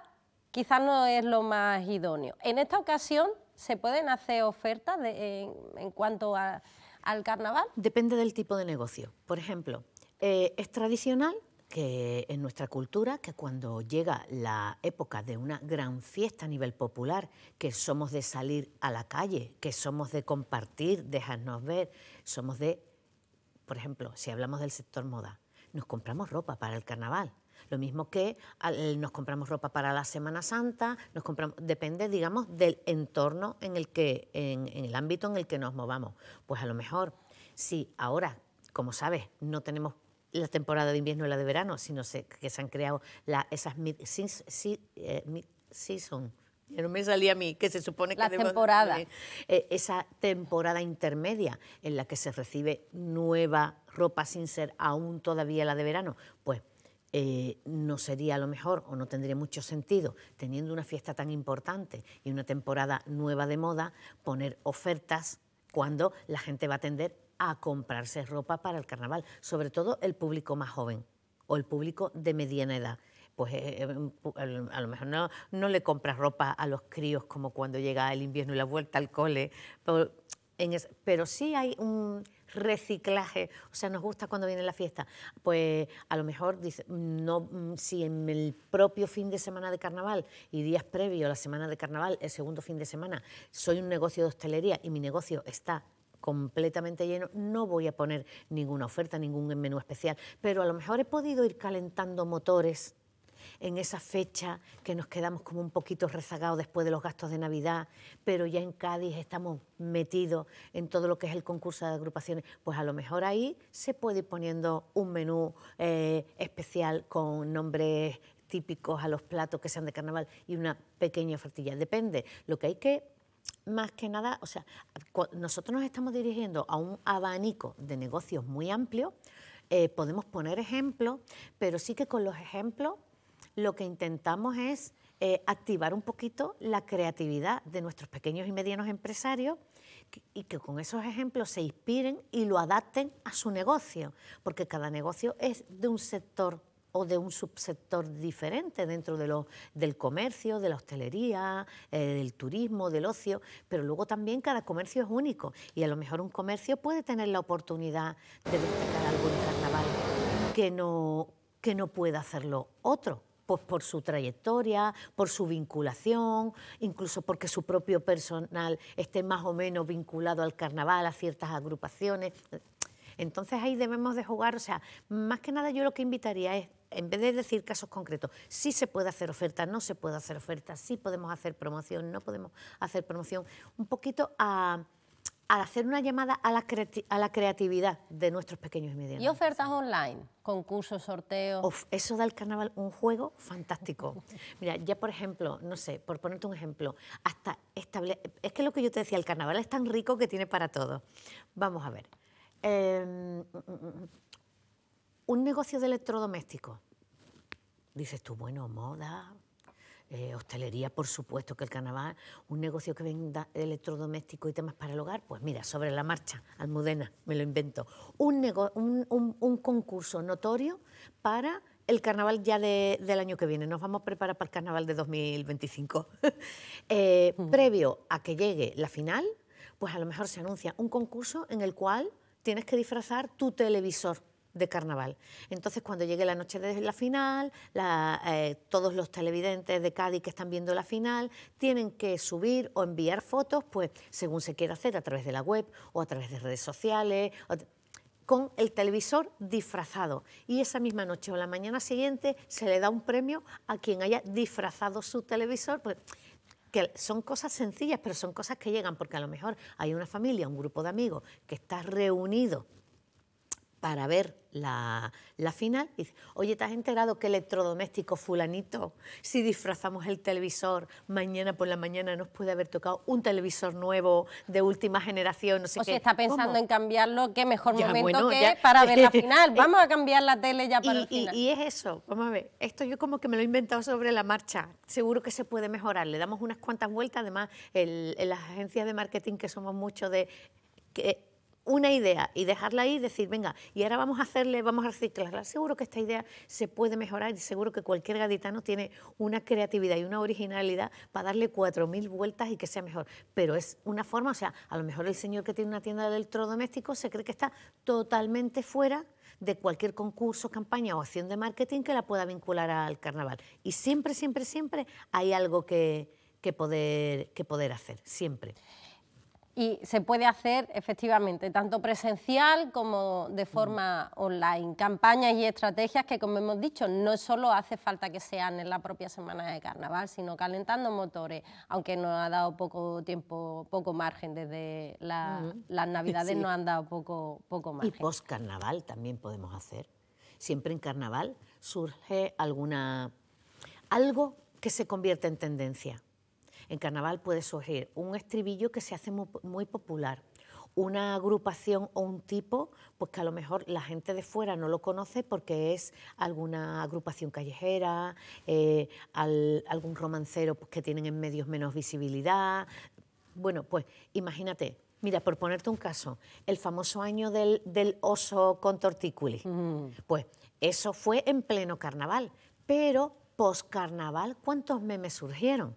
quizás no es lo más idóneo. En esta ocasión se pueden hacer ofertas en cuanto a al carnaval? Depende del tipo de negocio. Por ejemplo, eh, es tradicional que en nuestra cultura, que cuando llega la época de una gran fiesta a nivel popular, que somos de salir a la calle, que somos de compartir, dejarnos ver, somos de, por ejemplo, si hablamos del sector moda, nos compramos ropa para el carnaval, lo mismo que eh, nos compramos ropa para la Semana Santa, nos compramos, depende, digamos, del entorno en el que, en, el ámbito en el que nos movamos. Pues a lo mejor, si ahora, como sabes, no tenemos la temporada de invierno y la de verano, sino que se han creado esas mid-season. Eh, no me salía a mí, que se supone que... La temporada. Eh, esa temporada intermedia en la que se recibe nueva ropa sin ser aún todavía la de verano, pues eh, no sería lo mejor o no tendría mucho sentido, teniendo una fiesta tan importante y una temporada nueva de moda, poner ofertas cuando la gente va a tender a comprarse ropa para el carnaval, sobre todo el público más joven o el público de mediana edad. Pues eh, eh, a lo mejor no, no, le compras ropa a los críos como cuando llega el invierno y la vuelta al cole, pero sí hay un reciclaje. O sea, nos gusta cuando viene la fiesta. Pues a lo mejor, dice, no, mm, si en el propio fin de semana de carnaval y días previos a la semana de carnaval, el segundo fin de semana, soy un negocio de hostelería y mi negocio está completamente lleno, no voy a poner ninguna oferta, ningún menú especial, pero a lo mejor he podido ir calentando motores en esa fecha que nos quedamos como un poquito rezagados después de los gastos de Navidad, pero ya en Cádiz estamos metidos en todo lo que es el concurso de agrupaciones, pues a lo mejor ahí se puede ir poniendo un menú eh, especial con nombres típicos a los platos que sean de carnaval y una pequeña ofertilla. Depende. Lo que hay que más que nada, o sea, nosotros nos estamos dirigiendo a un abanico de negocios muy amplio, eh, podemos poner ejemplos, pero sí que con los ejemplos lo que intentamos es eh, activar un poquito la creatividad de nuestros pequeños y medianos empresarios y que con esos ejemplos se inspiren y lo adapten a su negocio, porque cada negocio es de un sector o de un subsector diferente dentro del comercio, de la hostelería, eh, del turismo, del ocio, pero luego también cada comercio es único y a lo mejor un comercio puede tener la oportunidad de destacar algo en carnaval que no, que no pueda hacerlo otro pues por su trayectoria, por su vinculación, incluso porque su propio personal esté más o menos vinculado al carnaval, a ciertas agrupaciones. Entonces ahí debemos de jugar, o sea, más que nada yo lo que invitaría es, en vez de decir casos concretos, sí se puede hacer oferta, no se puede hacer oferta, sí podemos hacer promoción, no podemos hacer promoción, un poquito a... Al hacer una llamada a la, a la creatividad de nuestros pequeños y medianos. ¿Y ofertas online? ¿Concursos, sorteos? Uf, eso da al carnaval un juego fantástico. Mira, ya por ejemplo, no sé, por ponerte un ejemplo, hasta estable es que lo que yo te decía, el carnaval es tan rico que tiene para todo. Vamos a ver. Em, un negocio de electrodomésticos. Dices tú, bueno, moda, eh, hostelería, por supuesto, que el carnaval, un negocio que venda electrodomésticos y temas para el hogar, pues mira, sobre la marcha, Almudena, me lo invento, un, concurso notorio para el carnaval ya del año que viene. Nos vamos a preparar para el carnaval de 2025. Eh, mm. Previo a que llegue la final, pues a lo mejor se anuncia un concurso en el cual tienes que disfrazar tu televisor de carnaval. Entonces, cuando llegue la noche de la final, eh, todos los televidentes de Cádiz que están viendo la final tienen que subir o enviar fotos, pues según se quiera hacer, a través de la web o a través de redes sociales, con el televisor disfrazado. Y esa misma noche o la mañana siguiente se le da un premio a quien haya disfrazado su televisor. Pues, que son cosas sencillas, pero son cosas que llegan, porque a lo mejor hay una familia, un grupo de amigos que está reunido para ver la, final. dice, oye, ¿te has enterado que electrodoméstico fulanito, si disfrazamos el televisor, mañana por la mañana nos puede haber tocado un televisor nuevo de última generación? No sé o si está pensando en cambiarlo, qué mejor momento que para ver la final. Vamos a cambiar la tele ya para y, el final. Y, es eso, vamos a ver, esto yo como que me lo he inventado sobre la marcha. Seguro que se puede mejorar, le damos unas cuantas vueltas. Además, en las agencias de marketing que somos muchos de... Que, una idea y dejarla ahí y decir, venga, y ahora vamos a hacerle, vamos a reciclarla. Seguro que esta idea se puede mejorar y seguro que cualquier gaditano tiene una creatividad y una originalidad para darle cuatro mil vueltas y que sea mejor. Pero es una forma, o sea, a lo mejor el señor que tiene una tienda de electrodomésticos se cree que está totalmente fuera de cualquier concurso, campaña o acción de marketing que la pueda vincular al carnaval. Y siempre, siempre, siempre hay algo que, que poder, que poder hacer, siempre y se puede hacer efectivamente tanto presencial como de mm. forma online. Campañas y estrategias que, como hemos dicho, no solo hace falta que sean en la propia semana de carnaval, sino calentando motores, aunque nos ha dado poco tiempo, poco margen desde mm. las navidades, nos han dado poco, poco margen. Y post-carnaval también podemos hacer. Siempre en carnaval surge alguna algo que se convierte en tendencia. En carnaval puede surgir un estribillo que se hace muy, popular, una agrupación o un tipo, pues que a lo mejor la gente de fuera no lo conoce porque es alguna agrupación callejera, eh, algún romancero pues, que tienen en medios menos visibilidad. Bueno, pues imagínate, mira, por ponerte un caso, el famoso año del, oso con tortículi. Pues eso fue en pleno carnaval, pero post carnaval, ¿cuántos memes surgieron?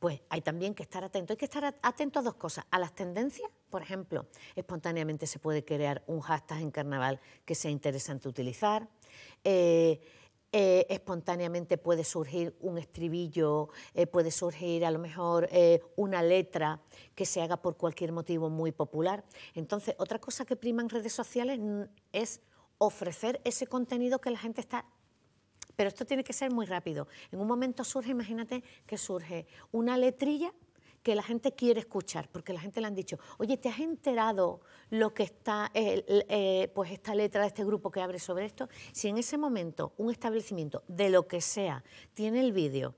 pues hay también que estar atento. Hay que estar atento a dos cosas, a las tendencias, por ejemplo, espontáneamente se puede crear un hashtag en carnaval que sea interesante utilizar. Eh, eh, espontáneamente puede surgir un estribillo, eh, puede surgir a lo mejor una letra que se haga por cualquier motivo muy popular. Entonces, otra cosa que prima en redes sociales es ofrecer ese contenido que la gente está pero esto tiene que ser muy rápido. En un momento surge, imagínate que surge una letrilla que la gente quiere escuchar, porque la gente le han dicho, oye, ¿te has enterado lo que está, eh, pues esta letra de este grupo que abre sobre esto? Si en ese momento un establecimiento, de lo que sea, tiene el vídeo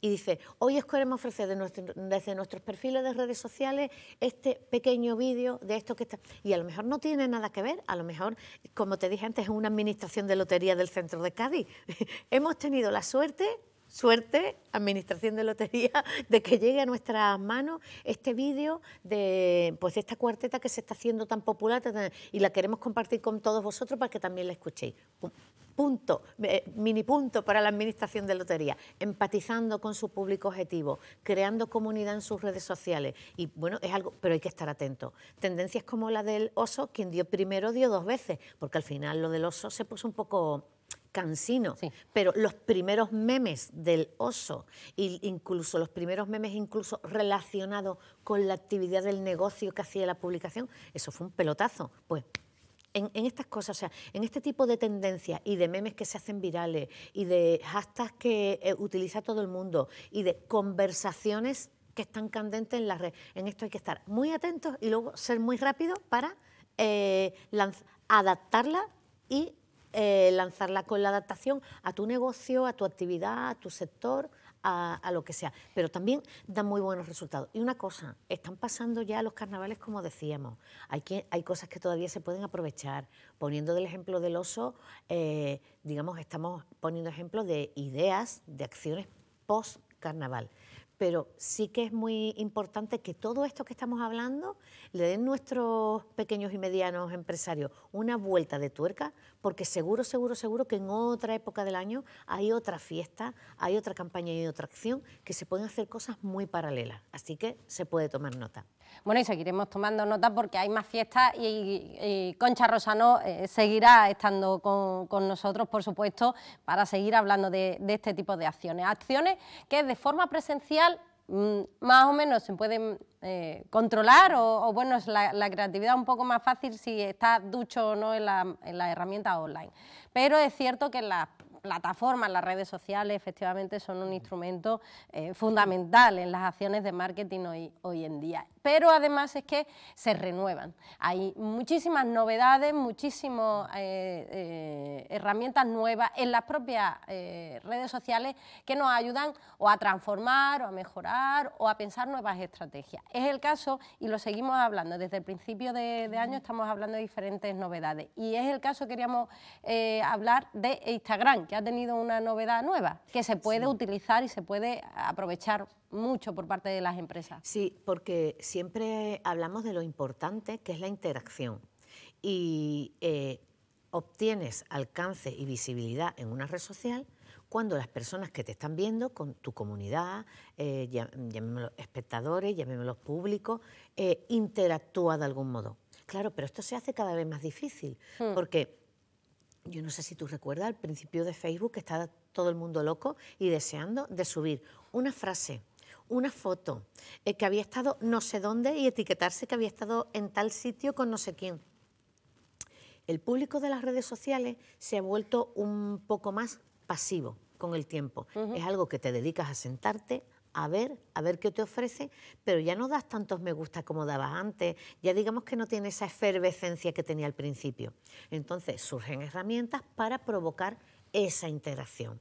y dice, hoy os queremos ofrecer desde nuestros perfiles de redes sociales este pequeño vídeo de esto que está... Y a lo mejor no tiene nada que ver, a lo mejor, como te dije antes, es una administración de lotería del centro de Cádiz. Hemos tenido la suerte, suerte, administración de lotería, de que llegue a nuestras manos este vídeo de, pues, esta cuarteta que se está haciendo tan popular y la queremos compartir con todos vosotros para que también la escuchéis punto, eh, mini punto para la administración de lotería, empatizando con su público objetivo, creando comunidad en sus redes sociales. Y bueno, es algo, pero hay que estar atento. Tendencias como la del oso, quien dio primero dio dos veces, porque al final lo del oso se puso un poco cansino, pero los primeros memes del oso, incluso los primeros memes incluso relacionados con la actividad del negocio que hacía la publicación, eso fue un pelotazo. Pues en, estas cosas, o sea, en este tipo de tendencias y de memes que se hacen virales y de hashtags que eh, utiliza todo el mundo y de conversaciones que están candentes en la red. En esto hay que estar muy atentos y luego ser muy rápido para eh, adaptarla y eh, lanzarla con la adaptación a tu negocio, a tu actividad, a tu sector a, lo que sea. Pero también dan muy buenos resultados. Y una cosa, están pasando ya los carnavales como decíamos. Hay, hay cosas que todavía se pueden aprovechar. Poniendo del ejemplo del oso, eh, digamos, estamos poniendo ejemplos de ideas, de acciones post-carnaval pero sí que es muy importante que todo esto que estamos hablando le den nuestros pequeños y medianos empresarios una vuelta de tuerca porque seguro, seguro, seguro que en otra época del año hay otra fiesta, hay otra campaña y otra acción que se pueden hacer cosas muy paralelas. Así que se puede tomar nota. Bueno, y seguiremos tomando nota porque hay más fiestas y, Concha Rosano eh, seguirá estando con, nosotros, por supuesto, para seguir hablando de este tipo de acciones. Acciones que de forma presencial Mm, más o menos se pueden eh, controlar o, bueno, es la, creatividad un poco más fácil si está ducho o no en la, herramienta online. Pero es cierto que las plataformas, las redes sociales, efectivamente son un instrumento eh, fundamental en las acciones de marketing hoy, hoy en día. Pero además es que se renuevan. Hay muchísimas novedades, muchísimas eh, eh, herramientas nuevas en las propias redes sociales que nos ayudan o a transformar, o a mejorar, o a pensar nuevas estrategias. Es el caso, y lo seguimos hablando, desde el principio de, de año estamos hablando de diferentes novedades. Y es el caso, queríamos hablar de Instagram, que ha tenido una novedad nueva, que se puede utilizar y se puede aprovechar mucho por parte de las empresas. Sí, porque siempre hablamos de lo importante que es la interacción y eh, obtienes alcance y visibilidad en una red social cuando las personas que te están viendo, con tu comunidad, eh, espectadores, llamémoslo público, eh, interactúa de algún modo. Claro, pero esto se hace cada vez más difícil, hmm. porque yo no sé si tú recuerdas, al principio de Facebook que estaba todo el mundo loco y deseando de subir una frase, una foto, eh, que había estado no sé dónde y etiquetarse que había estado en tal sitio con no sé quién. El público de las redes sociales se ha vuelto un poco más pasivo con el tiempo. Es algo que te dedicas a sentarte, a ver, a ver qué te ofrece, pero ya no das tantos me gusta como dabas antes, ya digamos que no tiene esa efervescencia que tenía al principio. Entonces surgen herramientas para provocar esa interacción.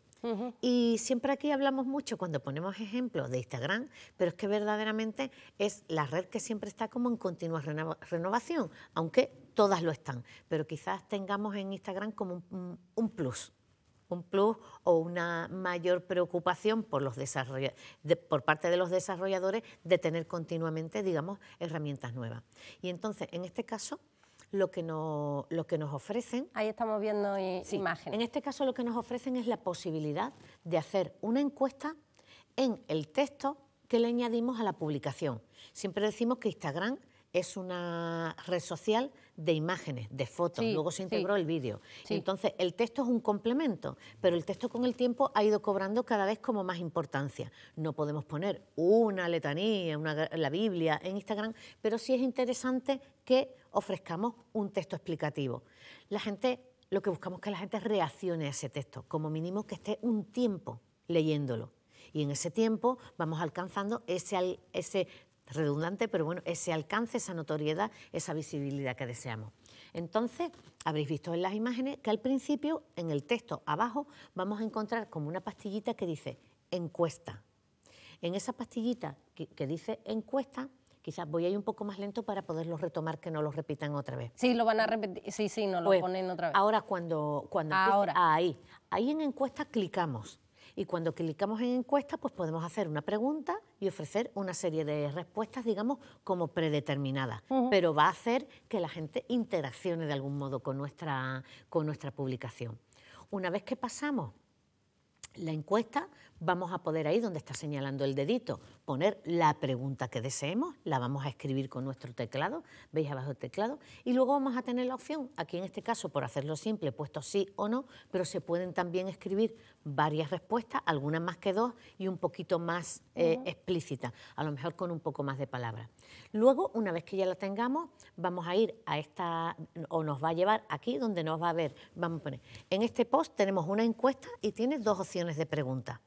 Y siempre aquí hablamos mucho cuando ponemos ejemplos de Instagram, pero es que verdaderamente es la red que siempre está como en continua renovación, aunque todas lo están, pero quizás tengamos en Instagram como un plus un plus o una mayor preocupación por, los por parte de los desarrolladores de tener continuamente, digamos, herramientas nuevas. Y entonces, en este caso, lo que, nos, lo que nos ofrecen... Ahí estamos viendo sí, imágenes. En este caso, lo que nos ofrecen es la posibilidad de hacer una encuesta en el texto que le añadimos a la publicación. Siempre decimos que Instagram es una red social de imágenes, de fotos, luego se integró el vídeo. Entonces, el texto es un complemento, pero el texto con el tiempo ha ido cobrando cada vez como más importancia. No podemos poner una letanía, la Biblia en Instagram, pero sí es interesante que ofrezcamos un texto explicativo. La gente, lo que buscamos es que la gente reaccione a ese texto, como mínimo que esté un tiempo leyéndolo y en ese tiempo vamos alcanzando ese redundante, pero bueno, ese alcance, esa notoriedad, esa visibilidad que deseamos. Entonces, habréis visto en las imágenes que al principio, en el texto abajo, vamos a encontrar como una pastillita que dice encuesta. En esa pastillita que, dice encuesta, quizás voy a ir un poco más lento para poderlo retomar, que no lo repitan otra vez. Sí, lo van a repetir, sí, sí, no lo pues, ponen otra vez. Ahora cuando... cuando ahí, ahí en encuesta clicamos y cuando clicamos en encuesta, pues podemos hacer una pregunta y ofrecer una serie de respuestas, digamos, como predeterminadas. Pero va a hacer que la gente interaccione de algún modo con nuestra, con nuestra publicación. Una vez que pasamos la encuesta, vamos a poder ahí donde está señalando el dedito poner la pregunta que deseemos, la vamos a escribir con nuestro teclado, veis abajo el teclado, y luego vamos a tener la opción, aquí en este caso por hacerlo simple, puesto sí o no, pero se pueden también escribir varias respuestas, algunas más que dos y un poquito más eh, explícita, a lo mejor con un poco más de palabras. Luego, una vez que ya la tengamos, vamos a ir a esta, o nos va a llevar aquí donde nos va a ver, vamos a poner, en este post tenemos una encuesta y tiene dos opciones de preguntas.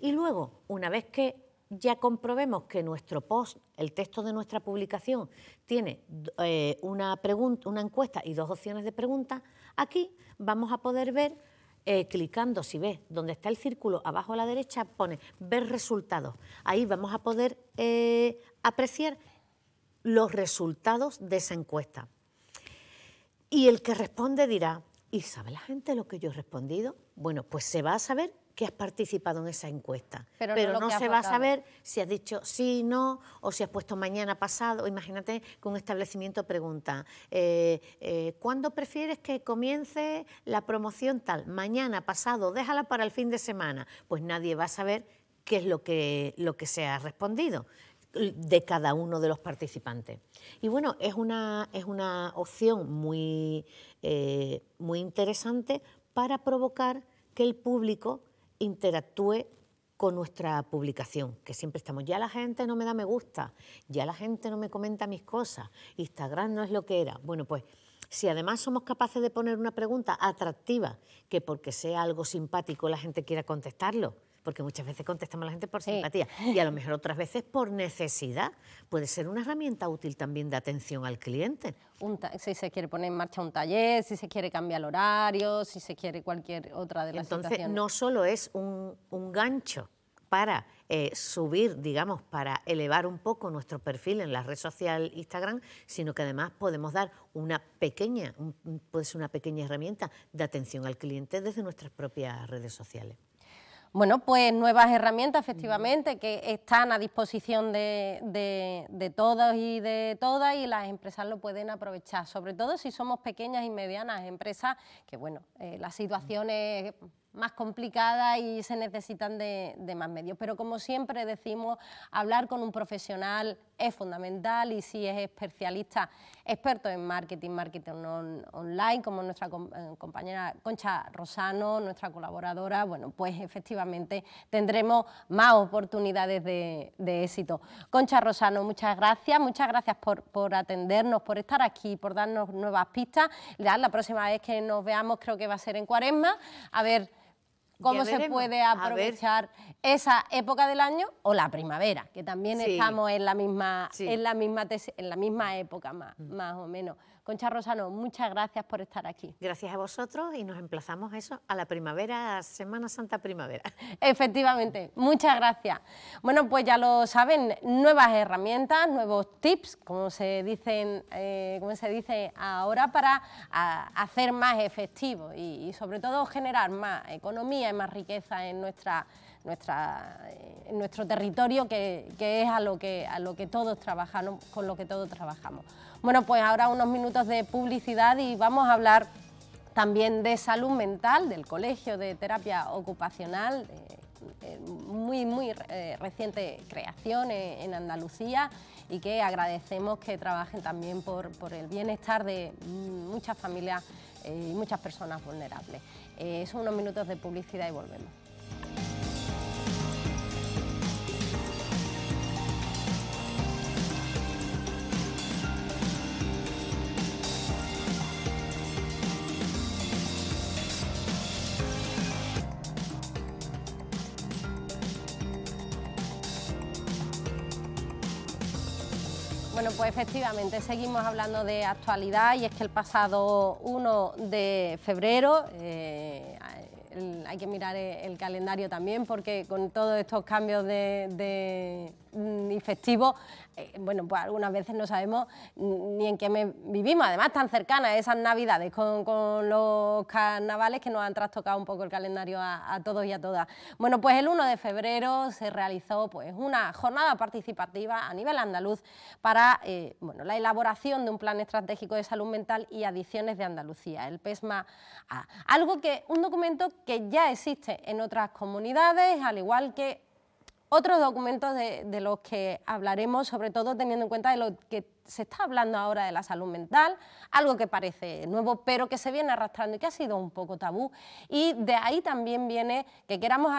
Y luego, una vez que ya comprobemos que nuestro post, el texto de nuestra publicación, tiene eh, una, pregunta, una encuesta y dos opciones de preguntas, aquí vamos a poder ver, eh, clicando, si ves, donde está el círculo abajo a la derecha, pone ver resultados. Ahí vamos a poder eh, apreciar los resultados de esa encuesta. Y el que responde dirá, ¿Y sabe la gente lo que yo he respondido? Bueno, pues se va a saber que has participado en esa encuesta, pero, no, se va a saber si has dicho sí, no, o si has puesto mañana pasado. Imagínate que un establecimiento pregunta, eh, eh, ¿cuándo prefieres que comience la promoción tal? Mañana, pasado, déjala para el fin de semana. Pues nadie va a saber qué es lo que, lo que se ha respondido de cada uno de los participantes. Y bueno, es una, es una opción muy, eh, muy interesante para provocar que el público interactúe con nuestra publicación, que siempre estamos, ya la gente no me da me gusta, ya la gente no me comenta mis cosas, Instagram no es lo que era. Bueno, pues si además somos capaces de poner una pregunta atractiva, que porque sea algo simpático la gente quiera contestarlo, porque muchas veces contestamos a la gente por simpatía y a lo mejor otras veces por necesidad. Puede ser una herramienta útil también de atención al cliente. si se quiere poner en marcha un taller, si se quiere cambiar el horario, si se quiere cualquier otra de las Entonces, no solo es un, gancho para eh, subir, digamos, para elevar un poco nuestro perfil en la red social Instagram, sino que además podemos dar una pequeña, puede ser una pequeña herramienta de atención al cliente desde nuestras propias redes sociales bueno, pues nuevas herramientas efectivamente que están a disposición de, de, todos y de todas y las empresas lo pueden aprovechar, sobre todo si somos pequeñas y medianas empresas, que bueno, eh, la situación es más complicada y se necesitan de, más medios. Pero como siempre decimos, hablar con un profesional es fundamental y si es especialista expertos en marketing, marketing online, como nuestra eh, compañera Concha Rosano, nuestra colaboradora, bueno, pues efectivamente tendremos más oportunidades de, éxito. Concha Rosano, muchas gracias, muchas gracias por, atendernos, por estar aquí, por darnos nuevas pistas. La, la próxima vez que nos veamos creo que va a ser en Cuaresma, a ver cómo se puede aprovechar esa época del año o la primavera, que también estamos en la misma, en la misma, en la misma época más o menos. Concha Rosano, muchas gracias por estar aquí. Gracias a vosotros y nos emplazamos eso a la primavera, Semana Santa Primavera. Efectivamente, muchas gracias. Bueno, pues ya lo saben, nuevas herramientas, nuevos tips, como se dicen, eh, como se dice ahora, para hacer más efectivo y, y sobre todo generar más economía y más riqueza en nuestra nuestra, eh, nuestro territorio, que, que, es a lo que, a lo que todos trabajamos, con lo que todos trabajamos. Bueno, pues ahora unos minutos de publicidad y vamos a hablar también de salud mental, del Colegio de Terapia Ocupacional, muy, muy eh, reciente creación en, Andalucía y que agradecemos que trabajen también por, el bienestar de muchas familias eh, y muchas personas vulnerables. son unos minutos de publicidad y volvemos. Pues efectivamente, seguimos hablando de actualidad y es que el pasado 1 de febrero, eh, hay que mirar el, calendario también porque con todos estos cambios de y mm, eh, bueno, pues algunas veces no sabemos ni en qué vivimos, además tan cercanas esas navidades con, los carnavales que nos han trastocado un poco el calendario a, todos y a todas. Bueno, pues el 1 de febrero se realizó pues una jornada participativa a nivel andaluz para eh, bueno, la elaboración de un plan estratégico de salud mental y adicciones de Andalucía, el PESMA A, algo que, un documento que ya existe en otras comunidades, al igual que otros documentos de, los que hablaremos, sobre todo teniendo en cuenta de lo que se está hablando ahora de la salud mental, algo que parece nuevo, pero que se viene arrastrando y que ha sido un poco tabú. Y de ahí también viene que queramos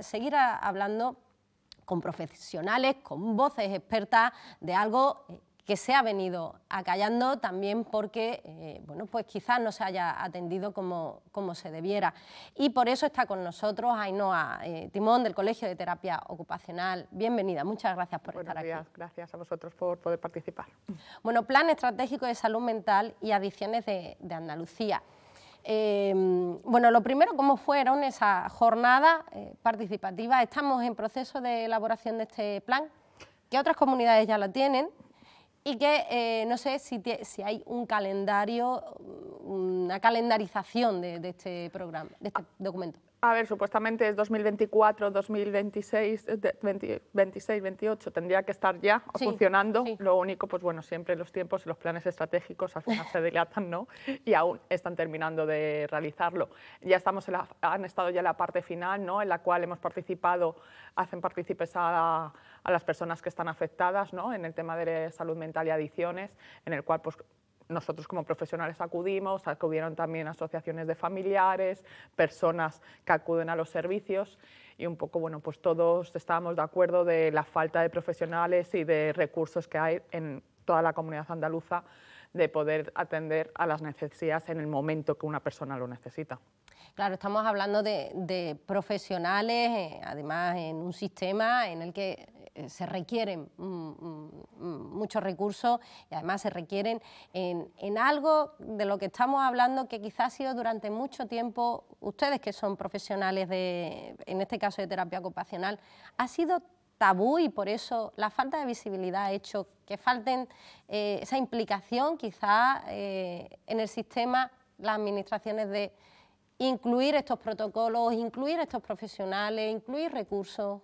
seguir hablando con profesionales, con voces expertas de algo eh, que se ha venido acallando también porque, eh, bueno, pues quizás no se haya atendido como, se debiera. Y por eso está con nosotros Ainhoa eh, Timón del Colegio de Terapia Ocupacional. Bienvenida, muchas gracias por estar aquí. Gracias a vosotros por poder participar. Bueno, Plan Estratégico de Salud Mental y Adicciones de, Andalucía. Em, bueno, lo primero, ¿cómo fueron esa jornada eh, participativa Estamos en proceso de elaboración de este plan. que otras comunidades ya lo tienen? y que eh, no sé si, si, hay un calendario, mm, una calendarización de este programa, de este documento. A ver, supuestamente es 2024, 2026, 26, 28, tendría que estar ya funcionando. Lo único, pues bueno, siempre los tiempos y los planes estratégicos al final se dilatan, ¿no? Y aún están terminando de realizarlo. Ya estamos, en la, han estado ya en la parte final, ¿no? En la cual hemos participado, hacen partícipes a, a las personas que están afectadas, ¿no? En el tema de salud mental y adicciones, en el cual, pues nosotros como profesionales acudimos, acudieron también asociaciones de familiares, personas que acuden a los servicios y un poco, bueno, pues todos estábamos de acuerdo de la falta de profesionales y de recursos que hay en toda la comunidad andaluza de poder atender a las necesidades en el momento que una persona lo necesita. Claro, estamos hablando de, profesionales, eh, además en un sistema en el que eh, se requieren mm, mm, mm, muchos recursos y además se requieren en, algo de lo que estamos hablando que quizás ha sido durante mucho tiempo, ustedes que son profesionales de, en este caso de terapia ocupacional, ha sido tabú y por eso la falta de visibilidad ha hecho que falten eh, esa implicación quizás en el sistema las administraciones de incluir estos protocolos, incluir estos profesionales, incluir recursos?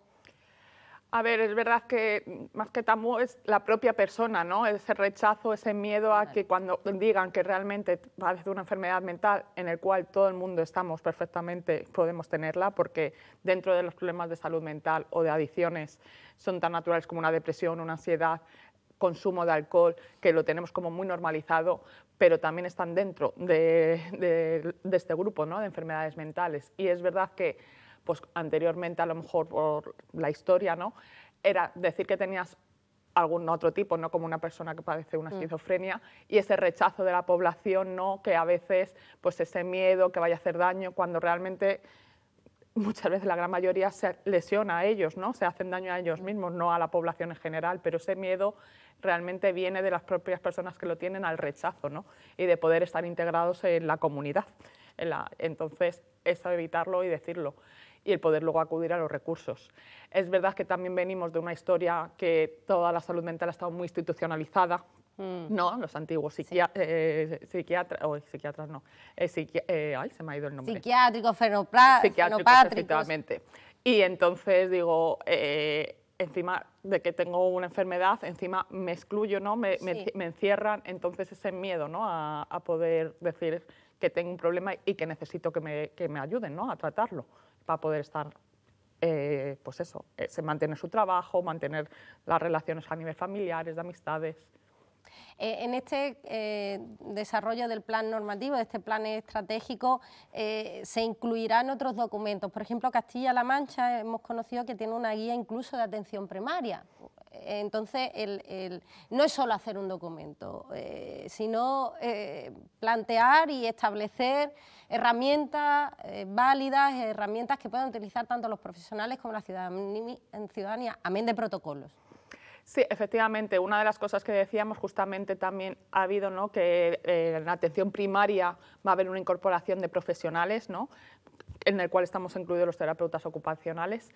A ver, es verdad que más que tampoco es la propia persona, ¿no? Ese rechazo, ese miedo a que cuando digan que realmente parece una enfermedad mental en el cual todo el mundo estamos perfectamente, podemos tenerla, porque dentro de los problemas de salud mental o de adicciones son tan naturales como una depresión, una ansiedad, consumo de alcohol, que lo tenemos como muy normalizado, pero también están dentro de, este grupo ¿no? de enfermedades mentales. Y es verdad que pues, anteriormente, a lo mejor por la historia, ¿no? era decir que tenías algún otro tipo, no como una persona que padece una mm. esquizofrenia, y ese rechazo de la población, ¿no? que a veces pues ese miedo que vaya a hacer daño, cuando realmente muchas veces la gran mayoría se lesiona a ellos, ¿no? se hacen daño a ellos mismos, no a la población en general, pero ese miedo realmente viene de las propias personas que lo tienen al rechazo ¿no? y de poder estar integrados en la comunidad. entonces, eso evitarlo y decirlo y el poder luego acudir a los recursos. Es verdad que también venimos de una historia que toda la salud mental ha estado muy institucionalizada, Mm. No, los antiguos eh, eh, psiquiatras, psiquiatras no, eh, se me ha ido el nombre. Psiquiátricos, fenopátricos. Y entonces digo, encima de que tengo una enfermedad, encima me excluyo, ¿no? Me, encierran, entonces ese miedo, ¿no? A, poder decir que tengo un problema y que necesito que me, ayuden, A tratarlo, para poder estar pues eso, mantener su trabajo, mantener las relaciones a nivel familiares, de amistades. Eh, en este eh, desarrollo del plan normativo, de este plan estratégico, eh, se incluirán otros documentos. Por ejemplo, Castilla-La Mancha hemos conocido que tiene una guía incluso de atención primaria. Entonces, no es solo hacer un documento, sino plantear y establecer herramientas válidas, herramientas que puedan utilizar tanto los profesionales como la ciudadanía, ciudadanía amén de protocolos. Sí, efectivamente, una de las cosas que decíamos justamente también ha habido ¿no? que eh, en la atención primaria va a haber una incorporación de profesionales, ¿no? en el cual estamos incluidos los terapeutas ocupacionales,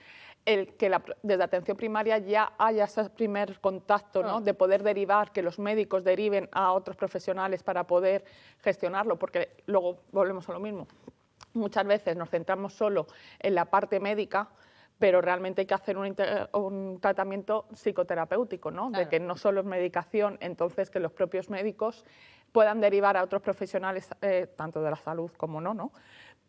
el que la, desde atención primaria ya haya ese primer contacto ¿no? Ah. de poder derivar, que los médicos deriven a otros profesionales para poder gestionarlo, porque luego volvemos a lo mismo. Muchas veces nos centramos solo en la parte médica, pero realmente hay que hacer un, tratamiento psicoterapéutico, ¿no? De que no solo es medicación, entonces que los propios médicos puedan derivar a otros profesionales, eh, tanto de la salud como no, ¿no?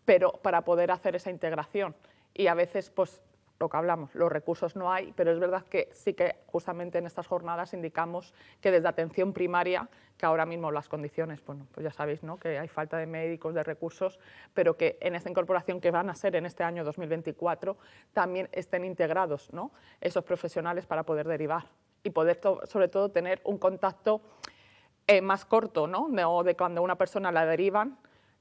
Pero para poder hacer esa integración. Y a veces, pues lo que hablamos, los recursos no hay, pero es verdad que sí que justamente en estas jornadas indicamos que desde atención primaria, que ahora mismo las condiciones, bueno, pues ya sabéis ¿no? que hay falta de médicos, de recursos, pero que en esta incorporación que van a ser en este año 2024 también estén integrados ¿no? esos profesionales para poder derivar y poder sobre todo tener un contacto eh, más corto, ¿no? de cuando una persona la derivan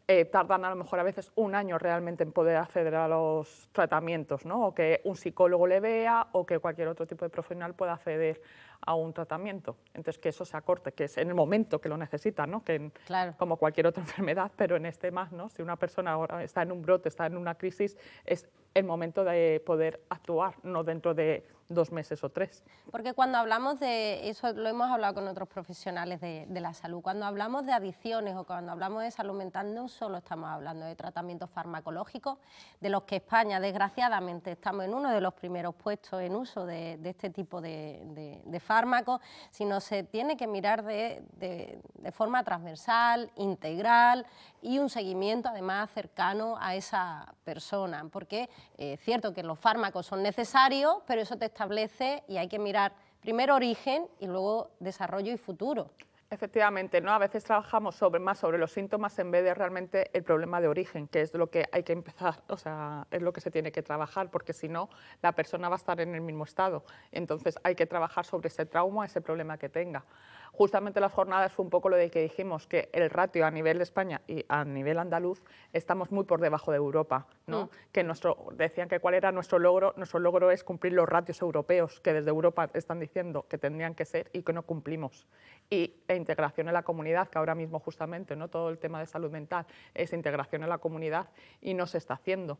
eh, tardan a lo mejor a veces un año realmente en poder acceder a los tratamientos, ¿no? o que un psicólogo le vea o que cualquier otro tipo de profesional pueda acceder a un tratamiento. Entonces, que eso se acorte, que es en el momento que lo necesita, ¿no? que como cualquier otra enfermedad, pero en este más, ¿no? si una persona ahora está en un brote, está en una crisis, es el momento de poder actuar, no dentro de dos meses o tres. Porque cuando hablamos de, eso lo hemos hablado con otros profesionales de, la salud, cuando hablamos de adicciones o cuando hablamos de salud mental no solo estamos hablando de tratamientos farmacológicos, de los que España desgraciadamente estamos en uno de los primeros puestos en uso de, este tipo de, fármacos, sino se tiene que mirar de forma transversal, integral y un seguimiento además cercano a esa persona, porque es eh, cierto que los fármacos son necesarios, pero eso te establece y hay que mirar primero origen y luego desarrollo y futuro. Efectivamente, ¿no? a veces trabajamos sobre, más sobre los síntomas en vez de realmente el problema de origen, que es lo que hay que empezar, o sea, es lo que se tiene que trabajar, porque si no, la persona va a estar en el mismo estado. Entonces hay que trabajar sobre ese trauma, ese problema que tenga justamente las jornadas fue un poco lo de que dijimos, que el ratio a nivel de España y a nivel andaluz estamos muy por debajo de Europa, ¿no? Mm. Que nuestro, decían que cuál era nuestro logro, nuestro logro es cumplir los ratios europeos que desde Europa están diciendo que tendrían que ser y que no cumplimos. Y la integración en la comunidad, que ahora mismo justamente, ¿no? Todo el tema de salud mental es integración en la comunidad y no se está haciendo.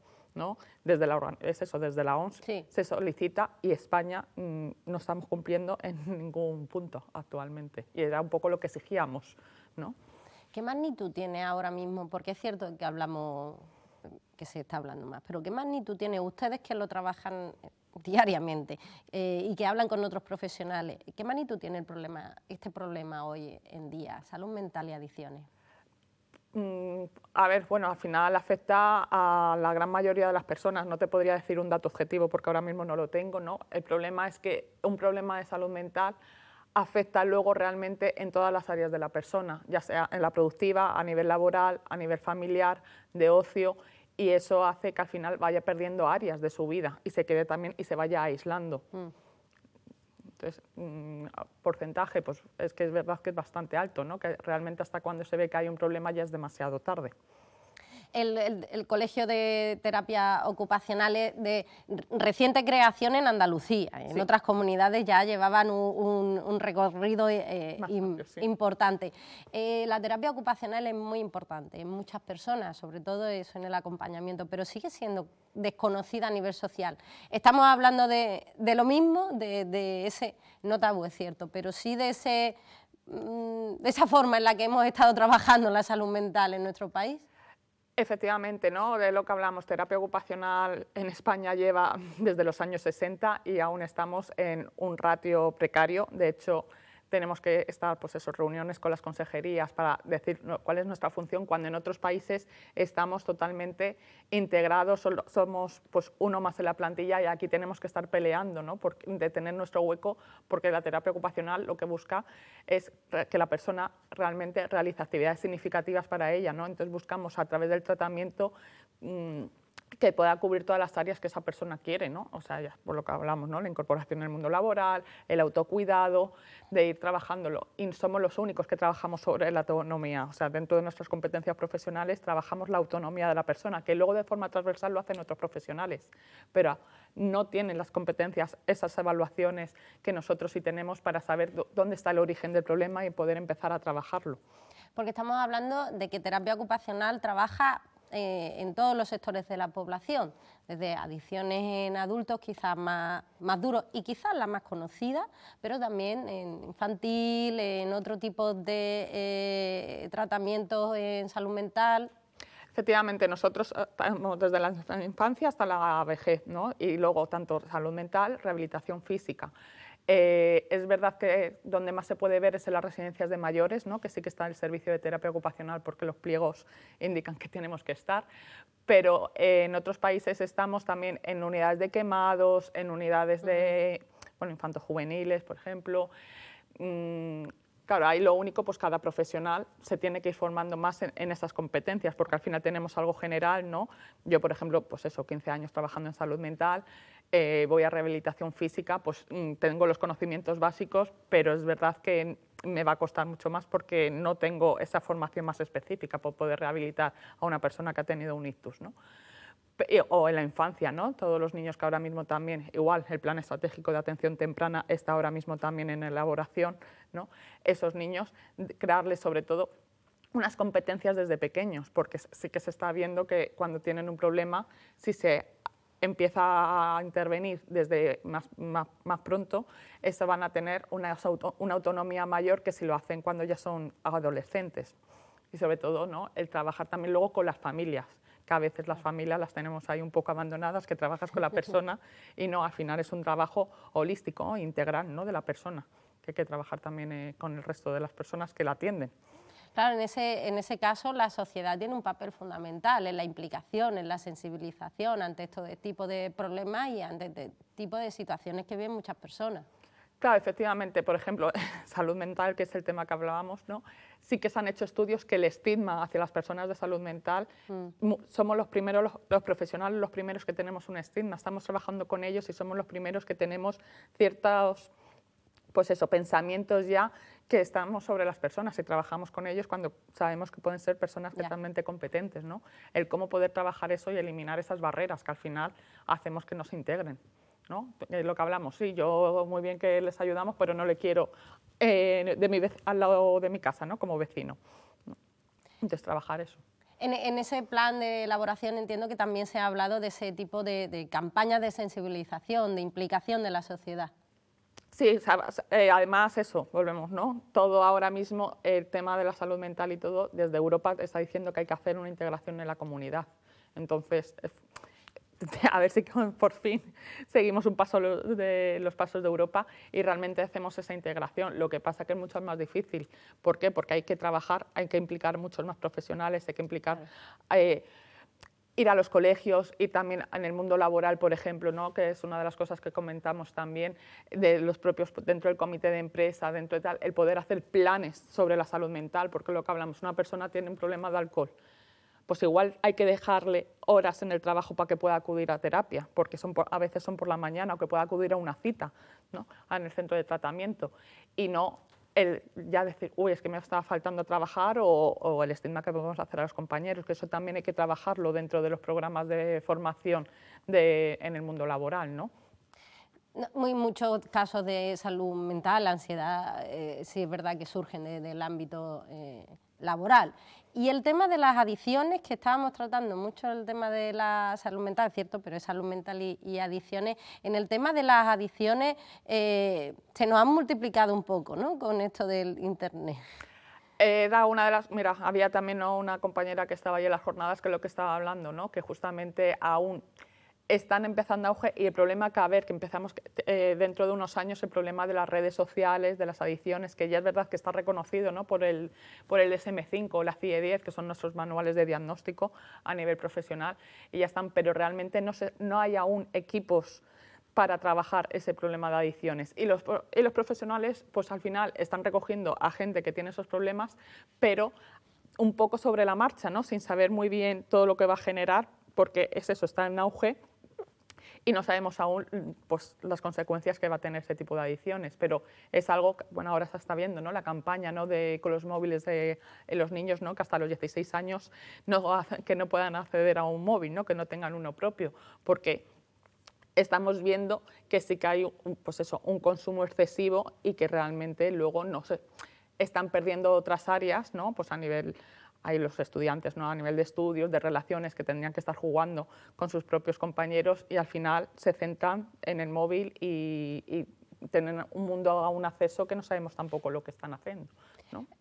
Desde la, es eso, desde la OMS e se solicita y España mm, no estamos cumpliendo en ningún punto actualmente. Y era un poco lo que exigíamos, ¿no? ¿Qué magnitud tiene ahora mismo? Porque es cierto que hablamos, que se está hablando más, pero ¿qué magnitud tiene ustedes que lo trabajan diariamente eh, y que hablan con otros profesionales? ¿Qué magnitud tiene el problema, este problema hoy en día, salud mental y adicciones? Mm, a ver, bueno, al final afecta a la gran mayoría de las personas. No te podría decir un dato objetivo porque ahora mismo no lo tengo, ¿no? El problema es que un problema de salud mental afecta luego realmente en todas las áreas de la persona, ya sea en la productiva, a nivel laboral, a nivel familiar, de ocio, y eso hace que al final vaya perdiendo áreas de su vida y se quede también y se vaya aislando. Mm. Entonces, mm, porcentaje, pues es que es verdad que es bastante alto, ¿no? que realmente hasta cuando se ve que hay un problema ya es demasiado tarde el, Colegio de Ocupacional es de reciente creación en Andalucía. En otras comunidades ya llevaban un, recorrido eh, importante. Eh, la terapia ocupacional es muy importante en muchas personas, sobre todo eso en el acompañamiento, pero sigue siendo desconocida a nivel social. Estamos hablando de, lo mismo, de, ese, no tabú es cierto, pero sí de ese mm, de esa forma en la que hemos estado trabajando en la salud mental en nuestro país? Efectivamente, ¿no? De lo que hablamos, terapia ocupacional en España lleva desde los años 60 y aún estamos en un ratio precario. De hecho, tenemos que estar, pues esos reuniones con las consejerías para decir cuál es nuestra función, cuando en otros países estamos totalmente integrados, somos pues uno más en la plantilla y aquí tenemos que estar peleando, ¿no? Por, de nuestro hueco, porque la terapia ocupacional lo que busca es que la persona realmente realice actividades significativas para ella, ¿no? Entonces buscamos a través del tratamiento... Mm, que pueda cubrir todas las áreas que esa persona quiere, ¿no? O sea, por lo que hablamos, ¿no? La incorporación en el mundo laboral, el autocuidado, de ir trabajándolo. Y somos los únicos que trabajamos sobre la autonomía, o sea, dentro de nuestras competencias profesionales trabajamos la autonomía de la persona, que luego de forma transversal lo hacen otros profesionales, pero no tienen las competencias, esas evaluaciones que nosotros sí tenemos para saber dónde está el origen del problema y poder empezar a trabajarlo. Porque estamos hablando de que terapia ocupacional trabaja eh, en todos los sectores de la población, desde adicciones en adultos quizás más, duros y quizás las más conocida, pero también en infantil, en otro tipo de eh, tratamientos en salud mental, efectivamente nosotros eh, estamos desde la infancia hasta la vejez, ¿no? y luego tanto salud mental, rehabilitación física. Eh, es verdad que donde más se puede ver es en las residencias de mayores, ¿no? que sí que está el servicio de terapia ocupacional porque los pliegos indican que tenemos que estar, pero eh, en otros países estamos también en unidades de quemados, en unidades de infantos juveniles, por ejemplo. Mm, claro, ahí lo único, pues cada profesional se tiene que ir formando más en, en, esas competencias, porque al final tenemos algo general, ¿no? Yo, por ejemplo, pues eso, 15 años trabajando en salud mental, eh, voy a rehabilitación física, pues mm, tengo los conocimientos básicos, pero es verdad que me va a costar mucho más porque no tengo esa formación más específica para poder rehabilitar a una persona que ha tenido un ictus. ¿no? Eh, o en la infancia, ¿no? Todos los niños que ahora mismo también, igual, el plan estratégico de atención temprana está ahora mismo también en elaboración, ¿no? Esos niños, crearles sobre todo unas competencias desde pequeños, porque sí que se está viendo que cuando tienen un problema, si se empieza a intervenir desde más, pronto, eso van a tener una, autonomía mayor que si lo hacen cuando ya son adolescentes. Y sobre todo, ¿no? el trabajar también luego con las familias, que a veces las familias las tenemos ahí un poco abandonadas, que trabajas con la persona y no, al final es un trabajo holístico, integral ¿no? de la persona, que hay que trabajar también eh, con el resto de las personas que la atienden. Claro, en ese, en ese caso la sociedad tiene un papel fundamental en la implicación, en la sensibilización ante este tipo de problemas y ante este tipo de situaciones que viven muchas personas. Claro, efectivamente, por ejemplo, salud mental, que es el tema que hablábamos, ¿no? sí que se han hecho estudios que el estigma hacia las personas de salud mental, mm. somos los primeros, los, profesionales, los primeros que tenemos un estigma, estamos trabajando con ellos y somos los primeros que tenemos ciertos, pues eso, pensamientos ya que estamos sobre las personas y trabajamos con ellos cuando sabemos que pueden ser personas totalmente competentes, ¿no? El cómo poder trabajar eso y eliminar esas barreras que al final hacemos que nos integren, ¿no? Es lo que hablamos, sí, yo muy bien que les ayudamos, pero no le quiero eh, de mi al lado de mi casa, ¿no? Como vecino. Entonces, trabajar eso. En, ese plan de elaboración entiendo que también se ha hablado de ese tipo de, de campañas de sensibilización, de implicación de la sociedad. Sí, eh, además eso, volvemos, ¿no? Todo ahora mismo, el tema de la salud mental y todo, desde Europa está diciendo que hay que hacer una integración en la comunidad. Entonces, eh, a ver si por fin seguimos un paso de los pasos de Europa y realmente hacemos esa integración. Lo que pasa es que es mucho más difícil. ¿Por qué? Porque hay que trabajar, hay que implicar muchos más profesionales, hay que implicar... Eh, ir a los colegios, y también en el mundo laboral, por ejemplo, ¿no? que es una de las cosas que comentamos también de los propios dentro del comité de empresa, dentro de tal, el poder hacer planes sobre la salud mental, porque lo que hablamos, una persona tiene un problema de alcohol, pues igual hay que dejarle horas en el trabajo para que pueda acudir a terapia, porque son a veces son por la mañana o que pueda acudir a una cita ¿no? en el centro de tratamiento y no el ya decir, uy, es que me estaba faltando trabajar o, el estigma que podemos hacer a los compañeros, que eso también hay que trabajarlo dentro de los programas de formación en el mundo laboral, ¿no? Muy muchos casos de salud mental, ansiedad, eh, sí es verdad que surgen del ámbito eh, laboral. Y el tema de las adiciones que estábamos tratando mucho el tema de la salud mental, es cierto, pero es salud mental y, adiciones. En el tema de las adiciones eh, se nos han multiplicado un poco, ¿no? Con esto del Internet. Era eh, una de las, mira, había también una compañera que estaba ahí en las jornadas que lo que estaba hablando, ¿no? Que justamente aún están empezando auge y el problema que a ver, que empezamos eh, dentro de unos años, el problema de las redes sociales, de las adiciones, que ya es verdad que está reconocido ¿no? por, el, por el SM5, o la CIE10, e que son nuestros manuales de diagnóstico a nivel profesional, y ya están, pero realmente no, se, no hay aún equipos para trabajar ese problema de adicciones. Y los, y los profesionales, pues al final, están recogiendo a gente que tiene esos problemas, pero un poco sobre la marcha, ¿no? sin saber muy bien todo lo que va a generar, porque es eso, está en auge y no sabemos aún pues, las consecuencias que va a tener ese tipo de adicciones, pero es algo, que, bueno, ahora se está viendo, ¿no? La campaña, ¿no? De, con los móviles de, eh, los niños, Que hasta los 16 años no, que no puedan acceder a un móvil, ¿no? Que no tengan uno propio, porque estamos viendo que sí que hay, pues eso, un consumo excesivo y que realmente luego no se están perdiendo otras áreas, ¿no? Pues a nivel hay los estudiantes ¿no? a nivel de estudios, de relaciones que tendrían que estar jugando con sus propios compañeros y al final se centran en el móvil y, tienen un mundo a un acceso que no sabemos tampoco lo que están haciendo.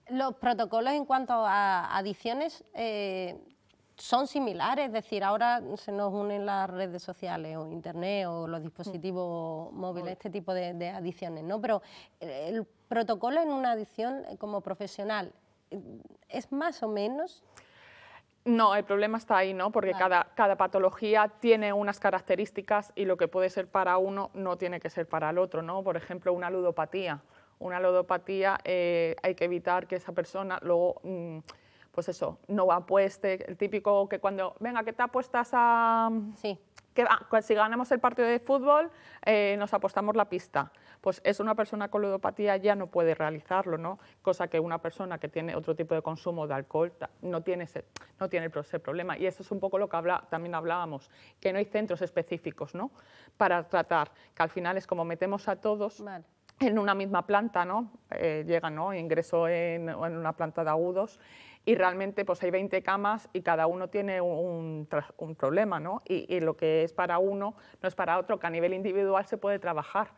Los protocolos en cuanto a adiciones eh, son similares, es decir, ahora se nos unen las redes sociales o internet o los dispositivos mm. móviles, este tipo de, de, adiciones, ¿no? Pero el protocolo en una adición como profesional es más o menos. No, el problema está ahí, ¿no? Porque cada, cada patología tiene unas características y lo que puede ser para uno no tiene que ser para el otro, ¿no? Por ejemplo, una ludopatía. Una ludopatía eh, hay que evitar que esa persona luego, mm, pues eso, no apueste. El típico que cuando, venga, que te apuestas a... Sí. Que ah, si ganamos el partido de fútbol, eh, nos apostamos la pista pues es una persona con ludopatía ya no puede realizarlo, ¿no? Cosa que una persona que tiene otro tipo de consumo de alcohol no tiene ese, no tiene problema. Y eso es un poco lo que también hablábamos, que no hay centros específicos, ¿no? Para tratar, que al final es como metemos a todos... en una misma planta, ¿no? Eh, llega, ¿no? Ingreso en, una planta de agudos y realmente pues hay 20 camas y cada uno tiene un, problema, ¿no? y, lo que es para uno no es para otro, que a nivel individual se puede trabajar,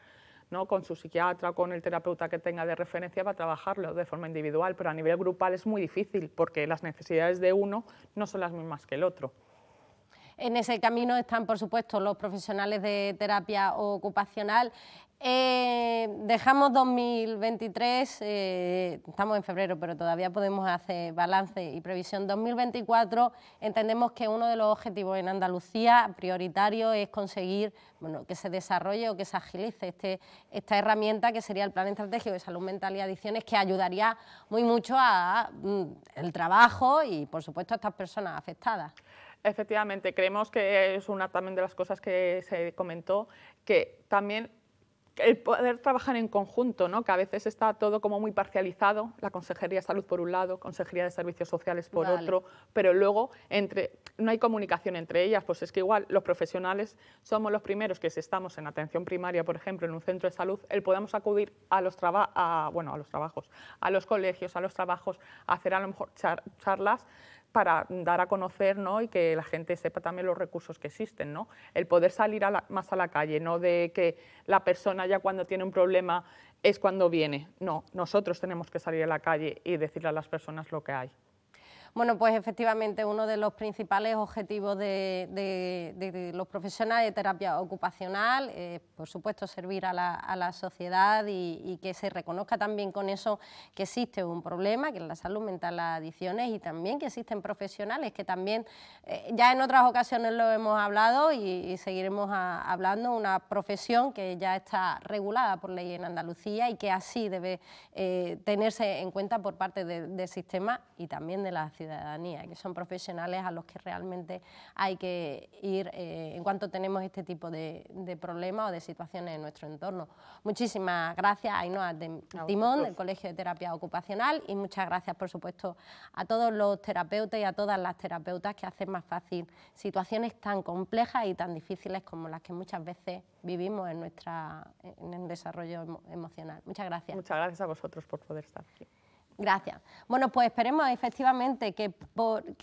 ¿no? con su psiquiatra, con el terapeuta que tenga de referencia para trabajarlo de forma individual, pero a nivel grupal es muy difícil porque las necesidades de uno no son las mismas que el otro. En ese camino están, por supuesto, los profesionales de terapia ocupacional. Eh, dejamos 2023, eh, estamos en febrero, pero todavía podemos hacer balance y previsión. 2024 entendemos que uno de los objetivos en Andalucía prioritario es conseguir bueno, que se desarrolle o que se agilice este, esta herramienta que sería el Plan Estratégico de Salud Mental y Adicciones, que ayudaría muy mucho al mm, trabajo y, por supuesto, a estas personas afectadas. Efectivamente, creemos que es una también de las cosas que se comentó, que también el poder trabajar en conjunto, ¿no? que a veces está todo como muy parcializado, la Consejería de Salud por un lado, Consejería de Servicios Sociales por otro, pero luego entre, no hay comunicación entre ellas, pues es que igual los profesionales somos los primeros que si estamos en atención primaria, por ejemplo, en un centro de salud, el podamos acudir a los, bueno, a los trabajos, a los colegios, a los trabajos, a hacer a lo mejor charlas para dar a conocer ¿no? y que la gente sepa también los recursos que existen. ¿no? El poder salir más a la calle, no de que la persona ya cuando tiene un problema es cuando viene. No, nosotros tenemos que salir a la calle y decirle a las personas lo que hay. Bueno, pues efectivamente uno de los principales objetivos de, los profesionales de terapia ocupacional, es, por supuesto, servir a la, sociedad y, que se reconozca también con eso que existe un problema, que es la salud mental, las adicciones y también que existen profesionales que también, eh, ya en otras ocasiones lo hemos hablado y, seguiremos hablando, una profesión que ya está regulada por ley en Andalucía y que así debe eh, tenerse en cuenta por parte del sistema y también de la ciudad que son profesionales a los que realmente hay que ir eh, en cuanto tenemos este tipo de, problemas o de situaciones en nuestro entorno. Muchísimas gracias a Inoa de, Timón, del Colegio de Terapia Ocupacional, y muchas gracias, por supuesto, a todos los terapeutas y a todas las terapeutas que hacen más fácil situaciones tan complejas y tan difíciles como las que muchas veces vivimos en, nuestra, en el desarrollo emocional. Muchas gracias. Muchas gracias a vosotros por poder estar aquí. Gracias. Bueno, pues esperemos efectivamente que,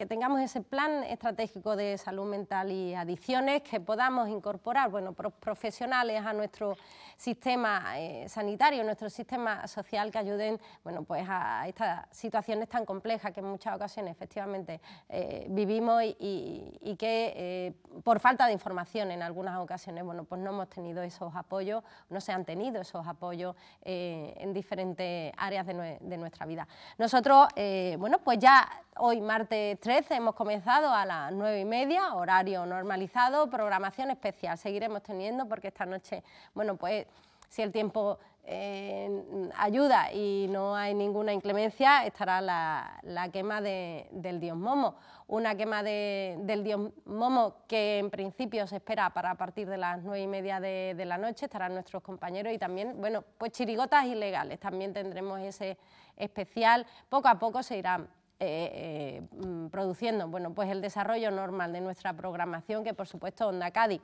tengamos ese plan estratégico de salud mental y adicciones, que podamos incorporar bueno, profesionales a nuestro sistema sanitario, eh, sanitario, nuestro sistema social, que ayuden bueno, pues a estas situaciones tan complejas que en muchas ocasiones efectivamente eh, vivimos y, que eh, por falta de información en algunas ocasiones bueno, pues no hemos tenido esos apoyos, no se han tenido esos apoyos en diferentes áreas de nuestra vida. Nosotros, eh, bueno, pues ya hoy martes 13 hemos comenzado a las 9 y media, horario normalizado, programación especial, seguiremos teniendo porque esta noche, bueno, pues si el tiempo eh, ayuda y no hay ninguna inclemencia, estará la, quema del dios Momo. Una quema del dios Momo que en principio se espera para partir de las nueve y media de, la noche, estarán nuestros compañeros y también, bueno, pues chirigotas ilegales, también tendremos ese, especial, poco a poco se irá eh, eh, mm, produciendo bueno, pues el desarrollo normal de nuestra programación, que por supuesto Onda Cádiz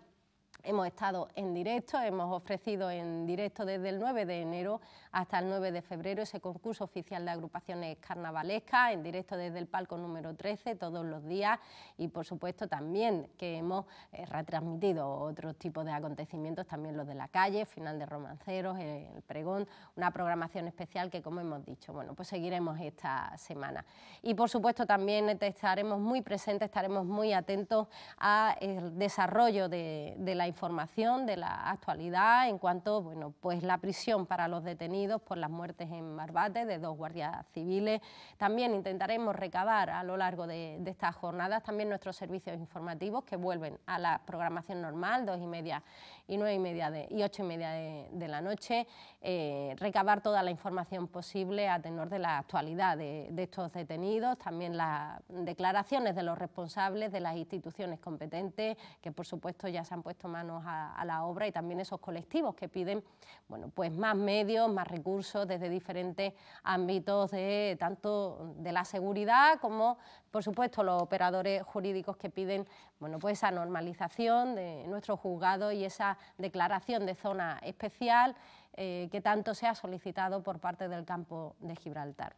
Hemos estado en directo, hemos ofrecido en directo desde el 9 de enero hasta el 9 de febrero ese concurso oficial de agrupaciones carnavalescas, en directo desde el palco número 13 todos los días y por supuesto también que hemos eh, retransmitido otros tipos de acontecimientos, también los de la calle, final de romanceros, eh, el, pregón, una programación especial que como hemos dicho, bueno, pues seguiremos esta semana. Y por supuesto también estaremos muy presentes, estaremos muy atentos al desarrollo de la información de la actualidad en cuanto, bueno, pues la prisión para los detenidos por las muertes en Marbate de dos guardias civiles. También intentaremos recabar a lo largo de, estas jornadas también nuestros servicios informativos que vuelven a la programación normal, dos y media y nueve y media de, y ocho y media de, la noche, eh, recabar toda la información posible a tenor de la actualidad de, de estos detenidos, también las declaraciones de los responsables de las instituciones competentes, que por supuesto ya se han puesto más a, la obra y también esos colectivos que piden bueno, pues más medios, más recursos desde diferentes ámbitos, de, tanto de la seguridad como, por supuesto, los operadores jurídicos que piden bueno, pues esa normalización de nuestro juzgado y esa declaración de zona especial eh, que tanto se ha solicitado por parte del campo de Gibraltar.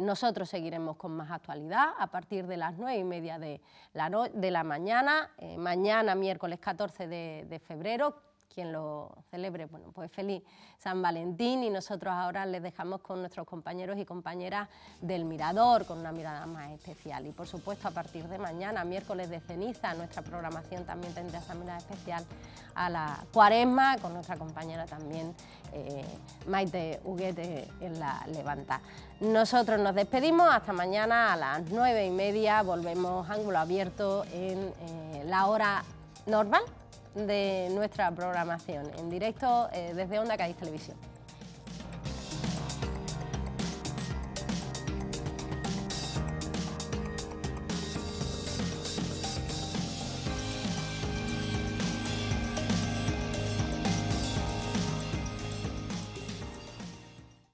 Nosotros seguiremos con más actualidad a partir de las nueve y media de la, de la mañana, eh, mañana miércoles 14 de febrero, quien lo celebre, bueno, pues feliz San Valentín y nosotros ahora les dejamos con nuestros compañeros y compañeras del Mirador, con una mirada más especial. Y por supuesto, a partir de mañana, miércoles de ceniza, nuestra programación también tendrá esta mirada especial a la cuaresma, con nuestra compañera también eh, Maite Huguete en la Levanta. Nosotros nos despedimos, hasta mañana a las nueve y media volvemos ángulo abierto en eh, la hora normal de nuestra programación en directo eh, desde Onda Cádiz Televisión.